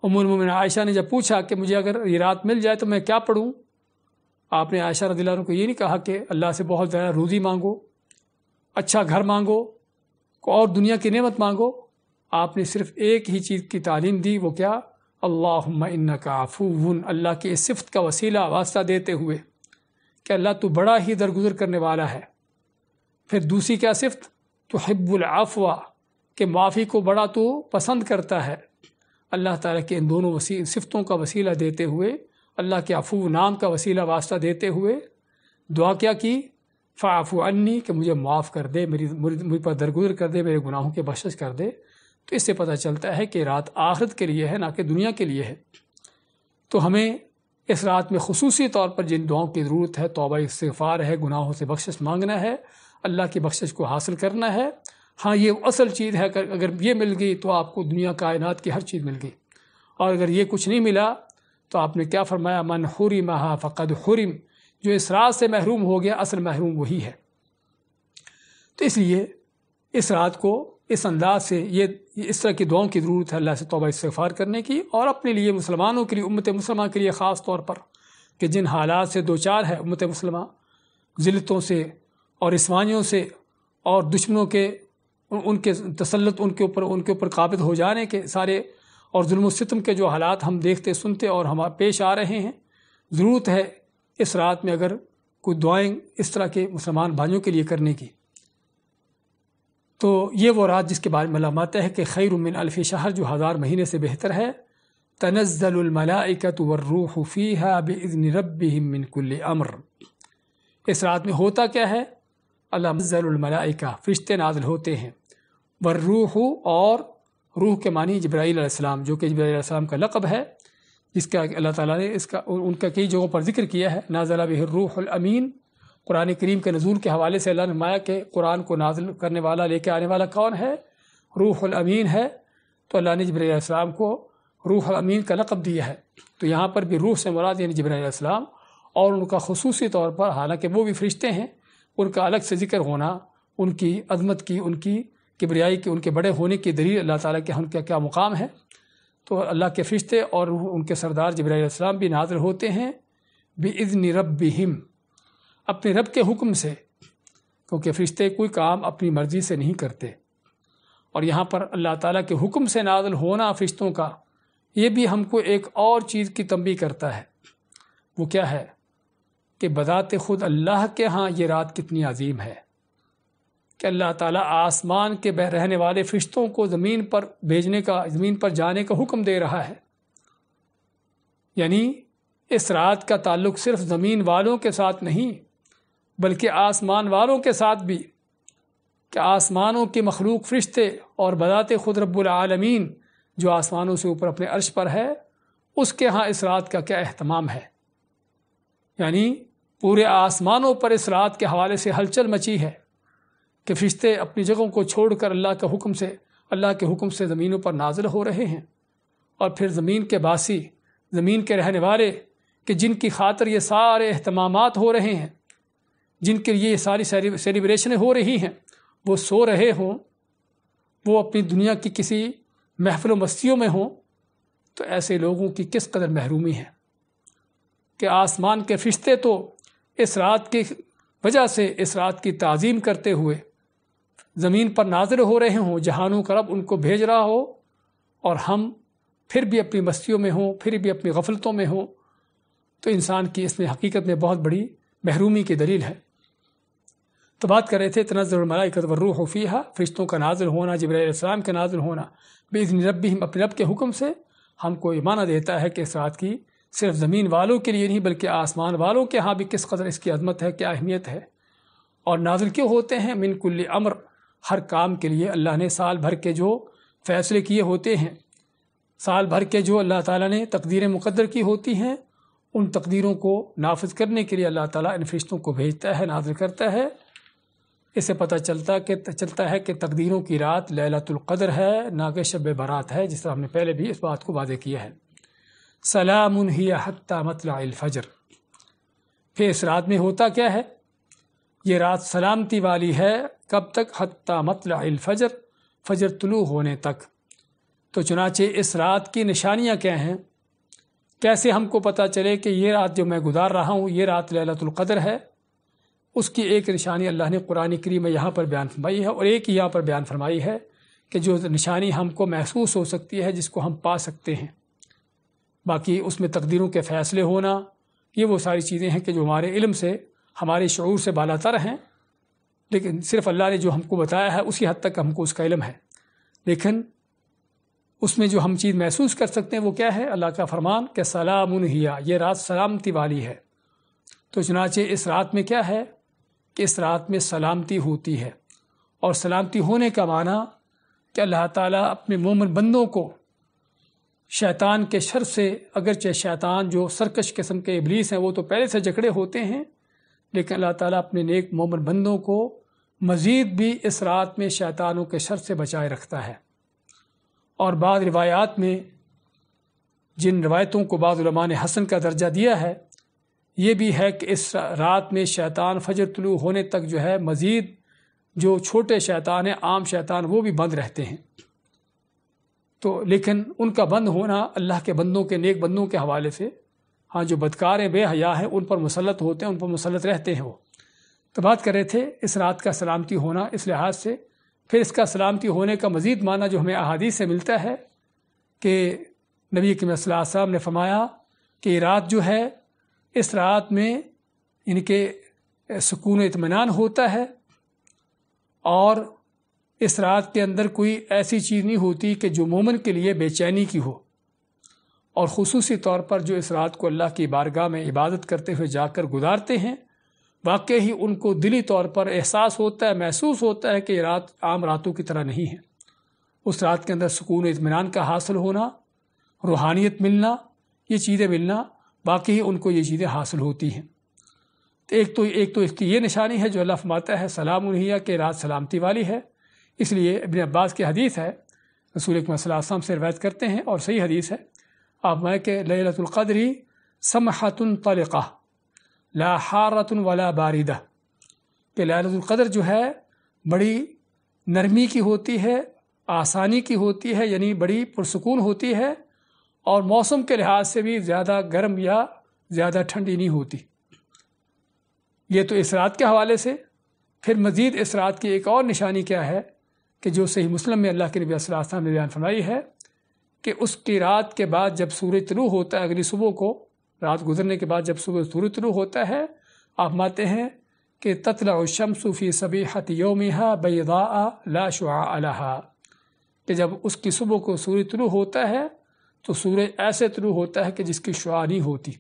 उमुल मोमिन आयशा ने जब पूछा कि मुझे अगर ये रात मिल जाए तो मैं क्या पढ़ूँ आपने आयशा रदी को ये नहीं कहा कि अल्लाह से बहुत ज़्यादा रोज़ी मांगो अच्छा घर मांगो और दुनिया की नेमत मांगो आपने सिर्फ एक ही चीज़ की तालीम दी वो क्या अल्लाह काफून अल्लाह की इस सिफत का वसीला वास्ता देते हुए कि अल्लाह तो बड़ा ही दरगुजर करने वाला है फिर दूसरी क्या सिफत तो अफवा के माफ़ी को बड़ा तो पसंद करता है अल्लाह ताला के इन दोनों वसी सिफतों का वसीला देते हुए अल्लाह के अफू नाम का वसीला वास्ता देते हुए दुआ क्या की फ़ाफ़ू अन्नी कि मुझे माफ़ कर दे मेरी मुझ पर दरगुजर कर दे मेरे गुनाहों की बख्शिश कर दे तो इससे पता चलता है कि रात आखरत के लिए है ना कि दुनिया के लिए है तो हमें इस रात में खसूसी तौर पर जिन दुआओं की ज़रूरत है तोबा इस्तफ़ार है गुनाहों से बख्शिश मांगना है अल्लाह की बख्शिश को हासिल करना है हाँ ये असल चीज़ है अगर अगर ये मिल गई तो आपको दुनिया कायनात की हर चीज़ मिल गई और अगर ये कुछ नहीं मिला तो आपने क्या फरमाया मन हुरी महा फ़क़द हुरिम जो इस रात से महरूम हो गया असल महरूम वही है तो इसलिए इस रात को इस अंदाज से ये इस तरह की दुआओं की ज़रूरत है अल्लाह से तोबा इस्तफ़ार करने की और अपने लिए मुसलमानों के लिए उम्मत मुसलमान के लिए ख़ास तौर पर कि जिन हालात से दो चार है उम्मत मुसलमान ज़िलतों से और इसवानियों से और दुश्मनों के उनके तसलत उनके ऊपर उनके ऊपर काबिल हो जाने के सारे और सितम के जो हालात हम देखते सुनते और हम पेश आ रहे हैं ज़रूरत है इस रात में अगर कोई दुआएं इस तरह के मुसलमान भाइयों के लिए करने की तो ये वो रात जिसके बारे में लामाता है कि खैर उमिन अलफ़ शहर जो हज़ार महीने से बेहतर है तनज़लमलाकत वर्रूफ़ी है बज़न रब मिनकुल अमर इस रात में होता क्या है अल्लाह मज़लमलाइका फ़रिश्ते नाजल होते हैं व रूह और रूह के मानी जब्राईसम जो कि जब्राईसम का लक़ब है जिसका अल्लाह ताला ने इसका उनका कई जगहों पर जिक्र किया है नाजला अमीन कुरान करीम के नजूल के हवाले से अल्लाह माया के कुरान को नाजिल करने वाला लेके आने वाला कौन है रूह रूहमीन है तो अल्लाह ने जब्राईसम को रूहमीन का लक़ब दिया है तो यहाँ पर भी रूह से मुराद यानी जब्राईसम और उनका खसूसी तौर पर हालाँकि वो भी फरिश्ते हैं उनका अलग से जिक्र होना उनकी अजमत की उनकी किबरियाई के उनके बड़े होने की दलील अल्लाह ताला के उनका क्या मुकाम है तो अल्लाह के फरिश्ते और उनके सरदार जब्राम भी नाजर होते हैं बेइज़न रब्बिहिम अपने रब के हुक्म से क्योंकि फरिश्ते कोई काम अपनी मर्ज़ी से नहीं करते और यहाँ पर अल्लाह ताला के हुक्म से नाजल होना फरिश्तों का ये भी हमको एक और चीज़ की तंबी करता है वो क्या है कि बजात खुद अल्लाह के हाँ ये रात कितनी अजीम है कि अल्लाह ताला आसमान के बह रहने वाले फ़िश्तों को ज़मीन पर भेजने का ज़मीन पर जाने का हुक्म दे रहा है यानी इस रात का ताल्लुक सिर्फ ज़मीन वालों के साथ नहीं बल्कि आसमान वालों के साथ भी कि आसमानों के मखलूक फ़रिश्ते और बदात खुद रब्लमीन जो आसमानों से ऊपर अपने अर्श पर है उसके यहाँ इस रात का क्या अहतमाम है यानी पूरे आसमानों पर इस रात के हवाले से हलचल मची है कि फ़रिश्ते अपनी जगहों को छोड़ कर अल्लाह के हुक्म से अल्लाह के हुक्म से ज़मीनों पर नाजिल हो रहे हैं और फिर ज़मीन के बासी ज़मीन के रहने वाले कि जिनकी खातर ये सारे अहतमाम हो रहे हैं जिनके लिए ये सारी सेलिब्रेशनें हो रही हैं वो सो रहे हों वो अपनी दुनिया की किसी महफिल मस्तियों में हों तो ऐसे लोगों की किस कदर महरूमी है कि आसमान के फरिश्ते तो इस रात की वजह से इस रात की तज़ीम करते हुए ज़मीन पर नाजिर हो रहे हों जहानों करब उनको भेज रहा हो और हम फिर भी अपनी मस्तियों में हों फिर भी अपनी गफलतों में हों तो इंसान की इसमें हकीकत में बहुत बड़ी महरूमी की दलील है तो बात कर रहे थे तनज़रमलाकत वर्रूह फ़ीहा फ़रिश्तों का नाजिल होना जब्राम के नाजिल होना बेज़न रब हम अपने रब के हुक्म से हमको ये माना देता है कि इस रात की सिर्फ ज़मीन वालों के लिए नहीं बल्कि आसमान वालों के यहाँ भी किस कदर इसकी अदमत है क्या अहमियत है और नाजिल क्यों होते हैं मिनकुल्ल अमर हर काम के लिए अल्लाह ने साल भर के जो फैसले किए होते हैं साल भर के जो अल्लाह ताला ने तकदीरें मुकद्दर की होती हैं उन तकदीरों को नाफज करने के लिए अल्लाह ताला इन फरिश्तों को भेजता है नाजिल करता है इसे पता चलता कि चलता है कि तकदीरों की रात लैलातुल्क़दर है ना कि शब बारात है जिस तरह हमने पहले भी इस बात को वादे किया है सलाम ही हत्ता मतला फजर फिर इस रात में होता क्या है ये रात सलामती वाली है कब तक हत्ता मतल फजर फजर तुलू होने तक तो चुनाचे इस रात की निशानियाँ क्या हैं कैसे हमको पता चले कि ये रात जो मैं गुजार रहा हूँ ये रात लैलतुल्क़दर है उसकी एक निशानी अल्लाह ने कुरान करी में यहाँ पर बयान फरमाई है और एक यहाँ पर बयान फरमाई है कि जो निशानी हमको महसूस हो सकती है जिसको हम पा सकते हैं बाकी उसमें तकदीरों के फ़ैसले होना ये वो सारी चीज़ें हैं कि जो हमारे इल्म से हमारे शूर से बाला तर हैं लेकिन सिर्फ अल्लाह ने जो हमको बताया है उसी हद तक हमको उसका इलम है लेकिन उसमें जो हम चीज़ महसूस कर सकते हैं वो क्या है अल्लाह का फरमान के सलामुन हिया ये रात सलामती वाली है तो चनाचे इस रात में क्या है कि इस रात में सलामती होती है और सलामती होने का माना कि अल्लाह ताला अपने मोमन बंदों को शैतान के शर से अगरचे शैतान जो सरकश किस्म के इबलीस हैं वो तो पहले से जकड़े होते हैं लेकिन अल्लाह ताला अपने नेक मोमन बंदों को मज़ीद भी इस रात में शैतानों के शर से बचाए रखता है और बाद रिवायात में जिन रवायतों को बाद ने हसन का दर्जा दिया है ये भी है कि इस रात में शैतान फजर तुलू होने तक जो है मज़ीद जो छोटे शैतान हैं आम शैतान वो भी बंद रहते हैं तो लेकिन उनका बंद होना अल्लाह के बंदों के नेक बंदों के हवाले से हाँ जो बदकार हैं बेहया हैं उन पर मुसलत होते हैं उन पर मुसलत रहते हैं वो तो बात कर रहे थे इस रात का सलामती होना इस लिहाज से फिर इसका सलामती होने का मजीद माना जो हमें अहादी से मिलता है कि नबी के मसलाम ने फरमाया कि रात जो है इस रात में इनके सुकून इतमान होता है और इस रात के अंदर कोई ऐसी चीज़ नहीं होती कि जो मोमन के लिए बेचैनी की हो और खसूसी तौर पर जो इस रात को अल्लाह की बारगाह में इबादत करते हुए जाकर गुजारते हैं वाकई ही उनको दिली तौर पर एहसास होता है महसूस होता है कि रात आम रातों की तरह नहीं है उस रात के अंदर सुकून इतमान का हासिल होना रूहानियत मिलना ये चीज़ें मिलना वाकई ही उनको ये चीज़ें हासिल होती हैं तो एक तो एक तो इसकी ये निशानी है जो अल्लाह फमाता है सलाम उन्हिया कि रात सलामती वाली है इसलिए अबिन अब्बास की हदीस है रसूल एक से रवायत करते हैं और सही हदीस है मैं आपके लतुल्क़द्र समहतन तलक़ा ला हारतन वला बारिदा कि लतुल्क़द्र जो है बड़ी नरमी की होती है आसानी की होती है यानी बड़ी पुरसकून होती है और मौसम के लिहाज से भी ज़्यादा गर्म या ज़्यादा ठंडी नहीं होती ये तो इस इसरात के हवाले से फिर मज़ीद इस रात की एक और निशानी क्या है कि जो सही मुस्लिम में अल्लाह के नबी असलाम ने बयान फरमाई है कि उसकी रात के बाद जब सूर्य तलु होता है अगली सुबह को रात गुजरने के बाद जब सुबह सूर्य तलु होता है आप मानते हैं कि तत्ला शमसूफ़ी सभी हत योम बैदा ला शुआ कि जब उसकी सुबह को सूर्य तलु होता है तो सूर्य ऐसे तलु होता है कि जिसकी शुआ नहीं होती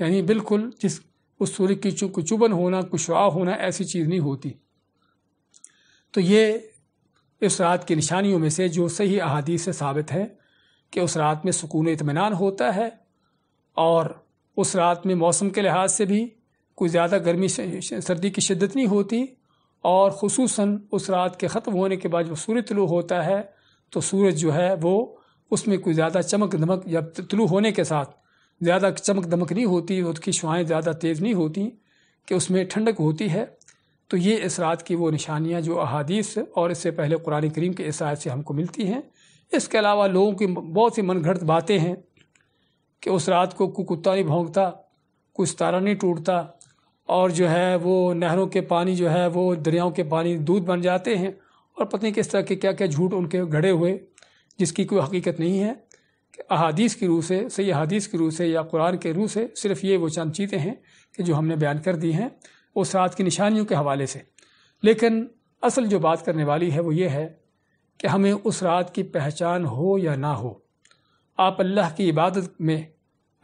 यानी बिल्कुल जिस उस सूर्य की चुबन होना कुशवा होना ऐसी चीज़ नहीं होती तो ये इस रात की निशानियों में से जो सही अहादीस से साबित है कि उस रात में सुकून इतमान होता है और उस रात में मौसम के लिहाज से भी कोई ज़्यादा गर्मी सर्दी की शिद्दत नहीं होती और खसूस उस रात के ख़त्म होने के बाद जब सूर्य तलु होता है तो सूरज जो है वो उसमें कोई ज़्यादा चमक धमक या तलु होने के साथ ज़्यादा चमक धमक नहीं होती उसकी शुआएँ ज़्यादा तेज़ नहीं होती कि उसमें ठंडक होती है तो ये इस रात की वो निशानियाँ जो अहादीस और इससे पहले कुरान करीम के इसरात से हमको मिलती हैं इसके अलावा लोगों की बहुत सी मनगढ़ंत बातें हैं कि उस रात को कुत्ता नहीं भोंगता कोई तारा नहीं टूटता और जो है वो नहरों के पानी जो है वो दरियाओं के पानी दूध बन जाते हैं और पता नहीं किस तरह के क्या क्या झूठ उनके घड़े हुए जिसकी कोई हकीकत नहीं है कि अहादीस की रूह से सही अहादीस की रूह से या कुरान के रूह से सिर्फ ये वो चंद चीज़ें हैं कि जो हमने बयान कर दी हैं उस रात की निशानियों के हवाले से लेकिन असल जो बात करने वाली है वो ये है कि हमें उस रात की पहचान हो या ना हो आप अल्लाह की इबादत में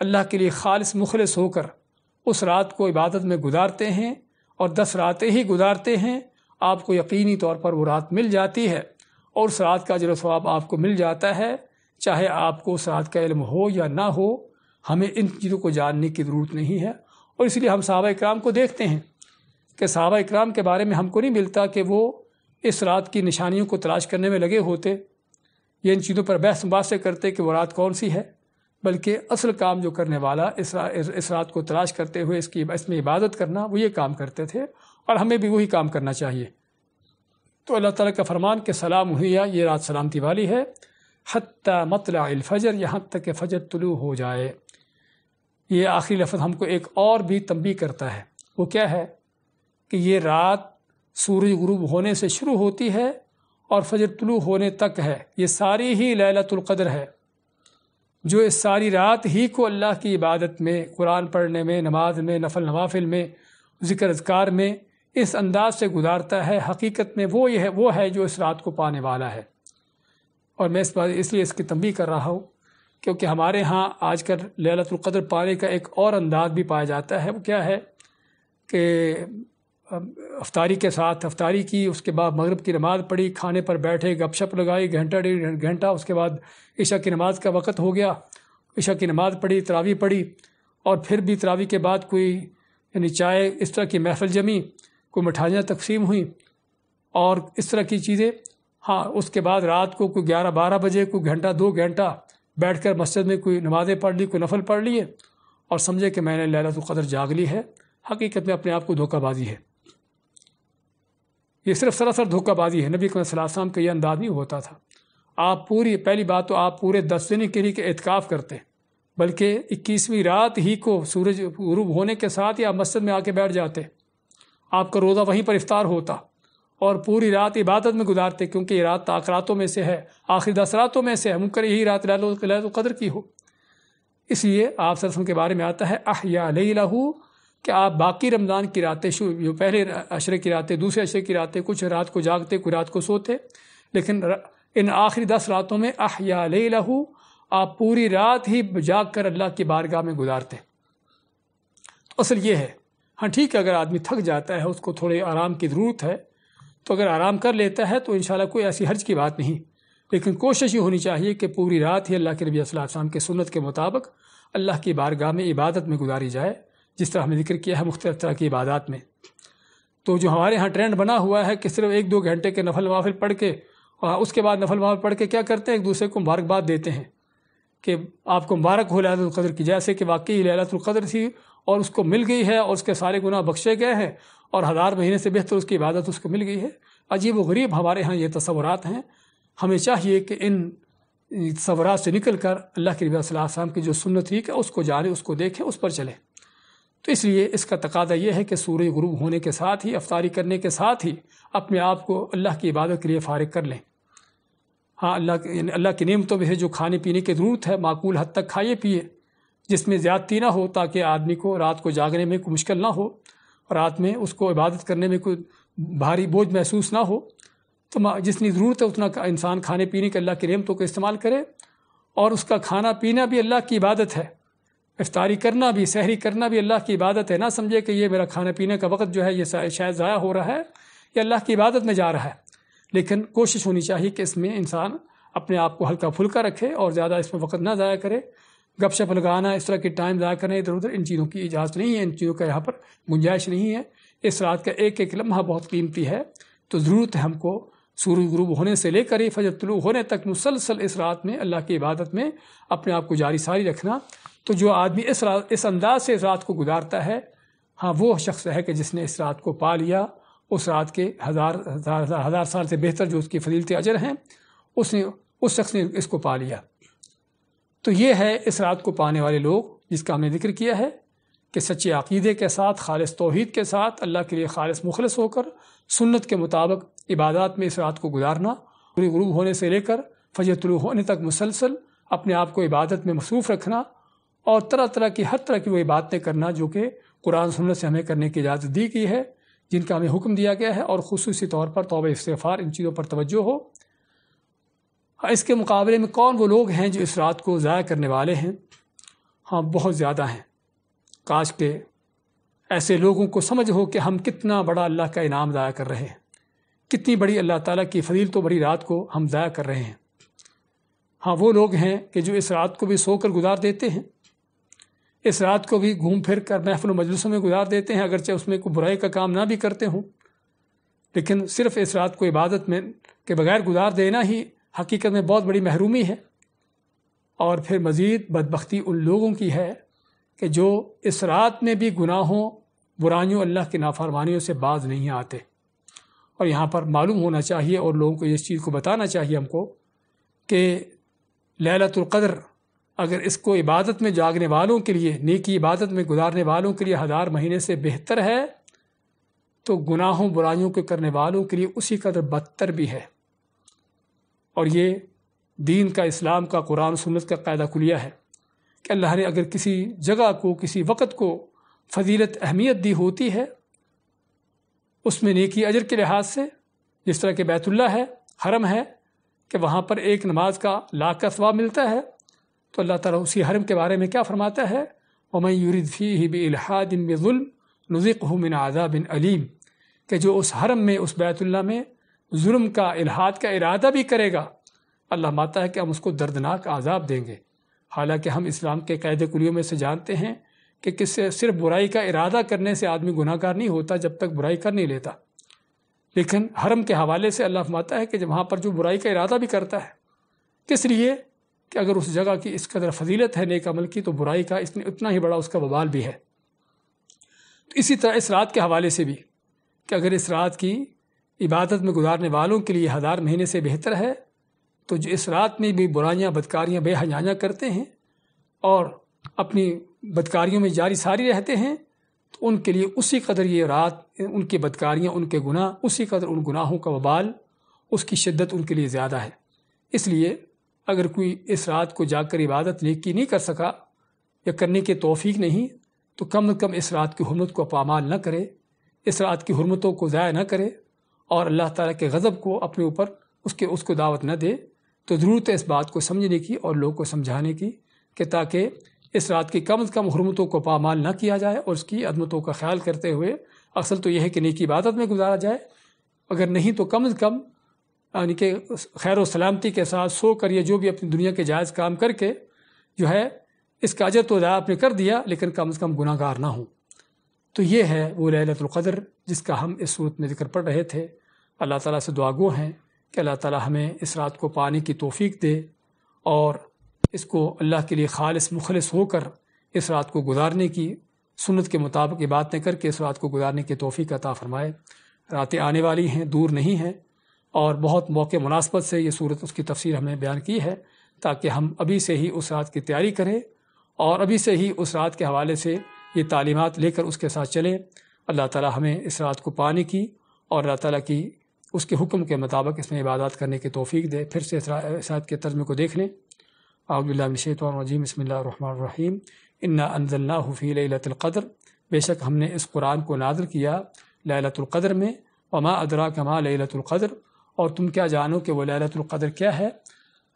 अल्लाह के लिए ख़ालस मुखलस होकर उस रात को इबादत में गुजारते हैं और दस रातें ही गुजारते हैं आपको यकीनी तौर पर वो रात मिल जाती है और उस रात का जो स्वाब आपको मिल जाता है चाहे आपको उस रात का इल्म हो या ना हो हमें इन चीज़ों को जानने की ज़रूरत नहीं है और इसलिए हम साहब कराम को देखते हैं कि सहाबा इक्राम के बारे में हमको नहीं मिलता कि वो इस रात की निशानियों को तलाश करने में लगे होते ये इन चीज़ों पर बहस मुबासे करते कि वो रात कौन सी है बल्कि असल काम जो करने वाला इस, रा, इस रात को तलाश करते हुए इसकी इसमें इबादत करना वो ये काम करते थे और हमें भी वही काम करना चाहिए तो अल्लाह ताला का फरमान के सलाम हुआ ये रात सलामती वाली है हती मतला फ़जर यहाँ तक कि फ़जर तुलू हो जाए ये आखिरी लफ्ज़ हमको एक और भी तंबी करता है वो क्या है कि ये रात सूरज गुरूब होने से शुरू होती है और फजर तुलू होने तक है ये सारी ही लैलतुल्क़द्र है जो इस सारी रात ही को अल्लाह की इबादत में कुरान पढ़ने में नमाज में नफल नवाफिल में ज़िक्र अजकार में इस अंदाज से गुजारता है हकीकत में वो यह वो है जो इस रात को पाने वाला है और मैं इस बात इसलिए इसकी तंबी कर रहा हूँ क्योंकि हमारे यहाँ आज कल ललतुल्क़द्र पाने का एक और अंदाज भी पाया जाता है वो क्या है कि अफ्तारी के साथ अफ्तारी की उसके बाद मगरब की नमाज़ पढ़ी खाने पर बैठे गपशप लगाई घंटा डेढ़ घंटा उसके बाद ईशा की नमाज़ का वक़्त हो गया ईशा की नमाज़ पढ़ी तरावी पढ़ी और फिर भी तरावी के बाद कोई यानी चाय इस तरह की महफल जमी कोई मिठाइयाँ तकसीम हुई और इस तरह की चीज़ें हाँ उसके बाद रात को कोई ग्यारह बारह बजे कोई घंटा दो घंटा बैठ कर मस्जिद में कोई नमाज़ें पढ़ ली कोई नफल पढ़ लिए और समझे कि मैंने लैला तो कदर जाग ली है हकीकत में अपने आप को धोखाबाजी है ये सिर्फ सरासर धोखाबाजी है नबी सलाम का यह अंदाज नहीं होता था आप पूरी पहली बात तो आप पूरे दस दिन के लिए एतकाफ़ करते हैं बल्कि इक्कीसवीं रात ही को सूरज गुरूब होने के साथ ही आप मस्जिद में आके बैठ जाते आपका रोज़ा वहीं पर इफ्तार होता और पूरी रात इबादत में गुजारते क्योंकि ये रात रातों में से है आखिरी दस रातों में से है मुमकिन यही रात लाल कदर की हो इसलिए आप सरसों के बारे में आता है अह अहिया लहू कि आप बाकी रमज़ान की रातें जो पहले अशरे की रातें दूसरे अशरे की रातें कुछ रात को जागते कुछ रात को सोते लेकिन इन आखिरी दस रातों में आह या लहू आप पूरी रात ही जाग कर अल्लाह की बारगाह में गुजारते तो असल ये है हाँ ठीक है अगर आदमी थक जाता है उसको थोड़े आराम की ज़रूरत है तो अगर आराम कर लेता है तो इन कोई ऐसी हर्ज की बात नहीं लेकिन कोशिश ये होनी चाहिए कि पूरी रात ही अल्लाह के नबी वसल्लम के सुन्नत के मुताबिक अल्लाह की बारगाह में इबादत में गुजारी जाए जिस तरह हमने जिक्र किया है मुख्तलिफ तरह की इबादत में तो जो हमारे यहाँ ट्रेंड बना हुआ है कि सिर्फ एक दो घंटे के नफल नवाफिल पढ़ के और उसके बाद नफल नवाफिल पढ़ के क्या करते हैं एक दूसरे को मुबारकबाद देते हैं कि आपको मुबारक हो लैलतुल्क़द्र की जैसे कि वाकई लैलतुल्क़द्र थी और उसको मिल गई है और उसके सारे गुना बख्शे गए हैं और हज़ार महीने से बेहतर उसकी इबादत उसको मिल गई है अजीब व गरीब हमारे यहाँ ये तस्वरत हैं हमें चाहिए कि इन तस्वरत से निकल कर अल्लाह के रबी वसलम की जो सुन्नत ठीक है उसको जाने उसको देखें उस पर चलें तो इसलिए इसका तकादा यह है कि सूर्य गुरूब होने के साथ ही अफ्तारी करने के साथ ही अपने आप को अल्लाह की इबादत के लिए फारिग कर लें हाँ अल्लाह अल्लाह की नियमतों में है जो खाने पीने की ज़रूरत है माकूल हद तक खाइए पिए जिसमें ज़्यादती ना हो ताकि आदमी को रात को जागने में कोई मुश्किल ना हो रात में उसको इबादत करने में कोई भारी बोझ महसूस ना हो तो जितनी ज़रूरत है उतना इंसान खाने पीने के अल्लाह की नियमतों का इस्तेमाल करे और उसका खाना पीना भी अल्लाह की इबादत है इफ्तारी करना भी सहरी करना भी अल्लाह की इबादत है ना समझे कि ये मेरा खाने पीने का वक्त जो है ये शायद ज़ाया हो रहा है या अल्लाह की इबादत में जा रहा है लेकिन कोशिश होनी चाहिए कि इसमें इंसान अपने आप को हल्का फुल्का रखे और ज़्यादा इसमें वक्त ना ज़ाया करे गपशप लगाना इस तरह के टाइम ज़ाया करें इधर उधर इन चीज़ों की इजाज़त नहीं है इन चीज़ों का यहाँ पर गुंजाइश नहीं है इस रात का एक एक लम्हा बहुत कीमती है तो ज़रूरत है हमको सूरज गुरूब होने से लेकर ही फजर तलु होने तक मुसलसल इस रात में अल्लाह की इबादत में अपने आप को जारी सारी रखना तो जो आदमी इस रात इस अंदाज से इस रात को गुजारता है हाँ वो शख्स है कि जिसने इस रात को पा लिया उस रात के हज़ार हज़ार हज़ार, हज़ार साल से बेहतर जो उसकी फजीलत अजर हैं उसने उस शख्स ने इसको पा लिया तो ये है इस रात को पाने वाले लोग जिसका हमने जिक्र किया है कि सच्चे अकीदे के साथ खालस तोहद के साथ अल्लाह के लिए ख़ालस मुखलस होकर सुन्नत के मुताबिक इबादत में इस रात को गुजारना गुरूब होने से लेकर फजर होने तक मुसलसल अपने आप को इबादत में मसरूफ़ रखना और तरह तरह की हर तरह की वही बातें करना जो कि कुरान सुनने से हमें करने की इजाज़त दी गई है जिनका हमें हुक्म दिया गया है और खसूसी तौर पर तोब इस्तफ़ार इन चीज़ों पर तवज्जो हो हाँ, इसके मुकाबले में कौन वो लोग हैं जो इस रात को ज़ाया करने वाले हैं हाँ बहुत ज़्यादा हैं काश के ऐसे लोगों को समझ हो कि हम कितना बड़ा अल्लाह का इनाम ज़ाया कर रहे हैं कितनी बड़ी अल्लाह ताला की फजील तो बड़ी रात को हम ज़ाया कर रहे हैं हाँ वो लोग हैं कि जो इस रात को भी सोकर गुजार देते हैं इस रात को भी घूम फिर कर महफल मजलिसों में गुजार देते हैं अगरचे उसमें कोई बुराई का काम ना भी करते हों लेकिन सिर्फ इस रात को इबादत में के बगैर गुजार देना ही हकीकत में बहुत बड़ी महरूमी है और फिर मज़ीद बदबख्ती उन लोगों की है कि जो इस रात में भी गुनाहों बुराइयों अल्लाह की नाफरमानियों से बाज नहीं आते और यहाँ पर मालूम होना चाहिए और लोगों को इस चीज़ को बताना चाहिए हमको कि लैलतुल्क़द्र अगर इसको इबादत में जागने वालों के लिए नेकी इबादत में गुजारने वालों के लिए हज़ार महीने से बेहतर है तो गुनाहों बुराइयों के करने वालों के लिए उसी कदर बदतर भी है और ये दीन का इस्लाम का कुरान सुन्नत का कायदा खुलिया है कि अल्लाह ने अगर किसी जगह को किसी वक़्त को फजीलत अहमियत दी होती है उसमें नेकी अजर के लिहाज से जिस तरह के बैतुल्ला है हरम है कि वहाँ पर एक नमाज का लाख का स्वाब मिलता है तो अल्लाह ताला उसी हरम के बारे में क्या फरमाता है वमई यूरिदी ही बिलहादिन बिजुल्म नज़ीक मिन आज़ा बिन अलीम के जो उस हरम में उस बैतुल्ला में जुल्म का इलाहाद का इरादा भी करेगा अल्लाह माता है कि हम उसको दर्दनाक आज़ाब देंगे हालांकि हम इस्लाम के कैद कुलियों में से जानते हैं कि किससे सिर्फ बुराई का इरादा करने से आदमी गुनाहगार नहीं होता जब तक बुराई कर नहीं लेता लेकिन हरम के हवाले से अल्लाह माता है कि वहाँ पर जो बुराई का इरादा भी करता है किस लिए कि अगर उस जगह की इस कदर फजीलत है नेक अमल की तो बुराई का इसमें उतना ही बड़ा उसका बवाल भी है तो इसी तरह इस रात के हवाले से भी कि अगर इस रात की इबादत में गुजारने वालों के लिए हज़ार महीने से बेहतर है तो जो इस रात में भी बुराइयाँ बदकारियाँ बेहयाना करते हैं और अपनी बदकारियों में जारी सारी रहते हैं तो उनके लिए उसी कदर ये रात उनकी बदकारियाँ उनके गुनाह उसी कदर उन गुनाहों का वबाल उसकी शिद्दत उनके लिए ज़्यादा है इसलिए अगर कोई इस रात को जाकर इबादत नेक की नहीं कर सका या करने के तोफीक नहीं तो कम अज कम इस रात की हरमत को पामाल न करे इस रात की हरमतों को ज़ाया न करे और अल्लाह ताला के गज़ब को अपने ऊपर उसके उसको दावत न दे तो ज़रूरत है इस बात को समझने की और लोगों को समझाने की कि ताकि इस रात की कम अज़ कम हरमतों को पामाल ना किया जाए और उसकी अदमतों का ख्याल करते हुए असल तो यह है कि नेकी इबादत में गुजारा जाए अगर नहीं तो कम अज़ कम यानी कि खैर व सलामती के साथ सो कर ये जो भी अपनी दुनिया के जायज़ काम करके जो है इसका अजर तो ज़्यादा आपने कर दिया लेकिन कम अज़ कम गुनागार ना हो तो ये है वो लहलतुल्क़दर जिसका हम इस सूरत में जिक्र पढ़ रहे थे अल्लाह ताला से दुआगो हैं कि अल्लाह ताला हमें इस रात को पाने की तोफ़ी दे और इसको अल्लाह के लिए खालिस मुखलस होकर इस रात को गुजारने की सुन्नत के मुताबिक बातें करके इस रात को गुजारने की तोफ़ी अता फ़रमाए रातें आने वाली हैं दूर नहीं हैं और बहुत मौके मुनासबत से ये सूरत उसकी तफसीर हमने बयान की है ताकि हम अभी से ही उस रात की तैयारी करें और अभी से ही उस रात के हवाले से ये तालीमत लेकर उसके साथ चलें अल्लाह ताला हमें इस रात को पाने की और अल्लाह ताला की उसके हुक्म के मुताबिक इसमें इबादत करने की तोफ़ी दे फिर से इस रात के तर्ज को देख लें आबिल्लाशतवानजीम बसमीम इन्ना अनजल्ला हफ़ी लतलक़द्र बेशक हमने इस कुरान को नादर किया लतलक़द्र में वमा अदरा कमा लतलक़द्र और तुम क्या जानो कि वो लैलतुल्क़द्र क्या है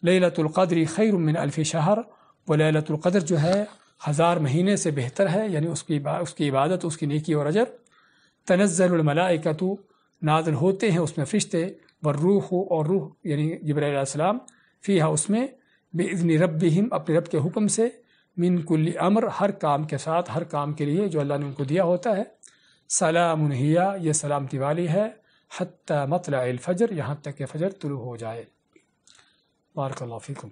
लैलतुल्क़द्र खैर मिन अल्फ़ शहर व लैलतुल्क़द्र जो है हज़ार महीने से बेहतर है यानी उसकी उसकी इबादत उसकी नेकी और अजर तनज़लमलाइकतु नाजल होते हैं उसमें फ़रिश्ते व रूह और रूह यानी जब्राम फ़ी है उसमें बेजन रब अपने रब के हुक्म से मिन कुल्ली अमर हर काम के साथ हर काम के लिए जो अल्लाह ने उनको दिया होता है सलाम हिया ये सलामती वाली है حتى مطلع الفجر یہاں تک کہ فجر طلوع ہو جائے بارک اللہ فیکم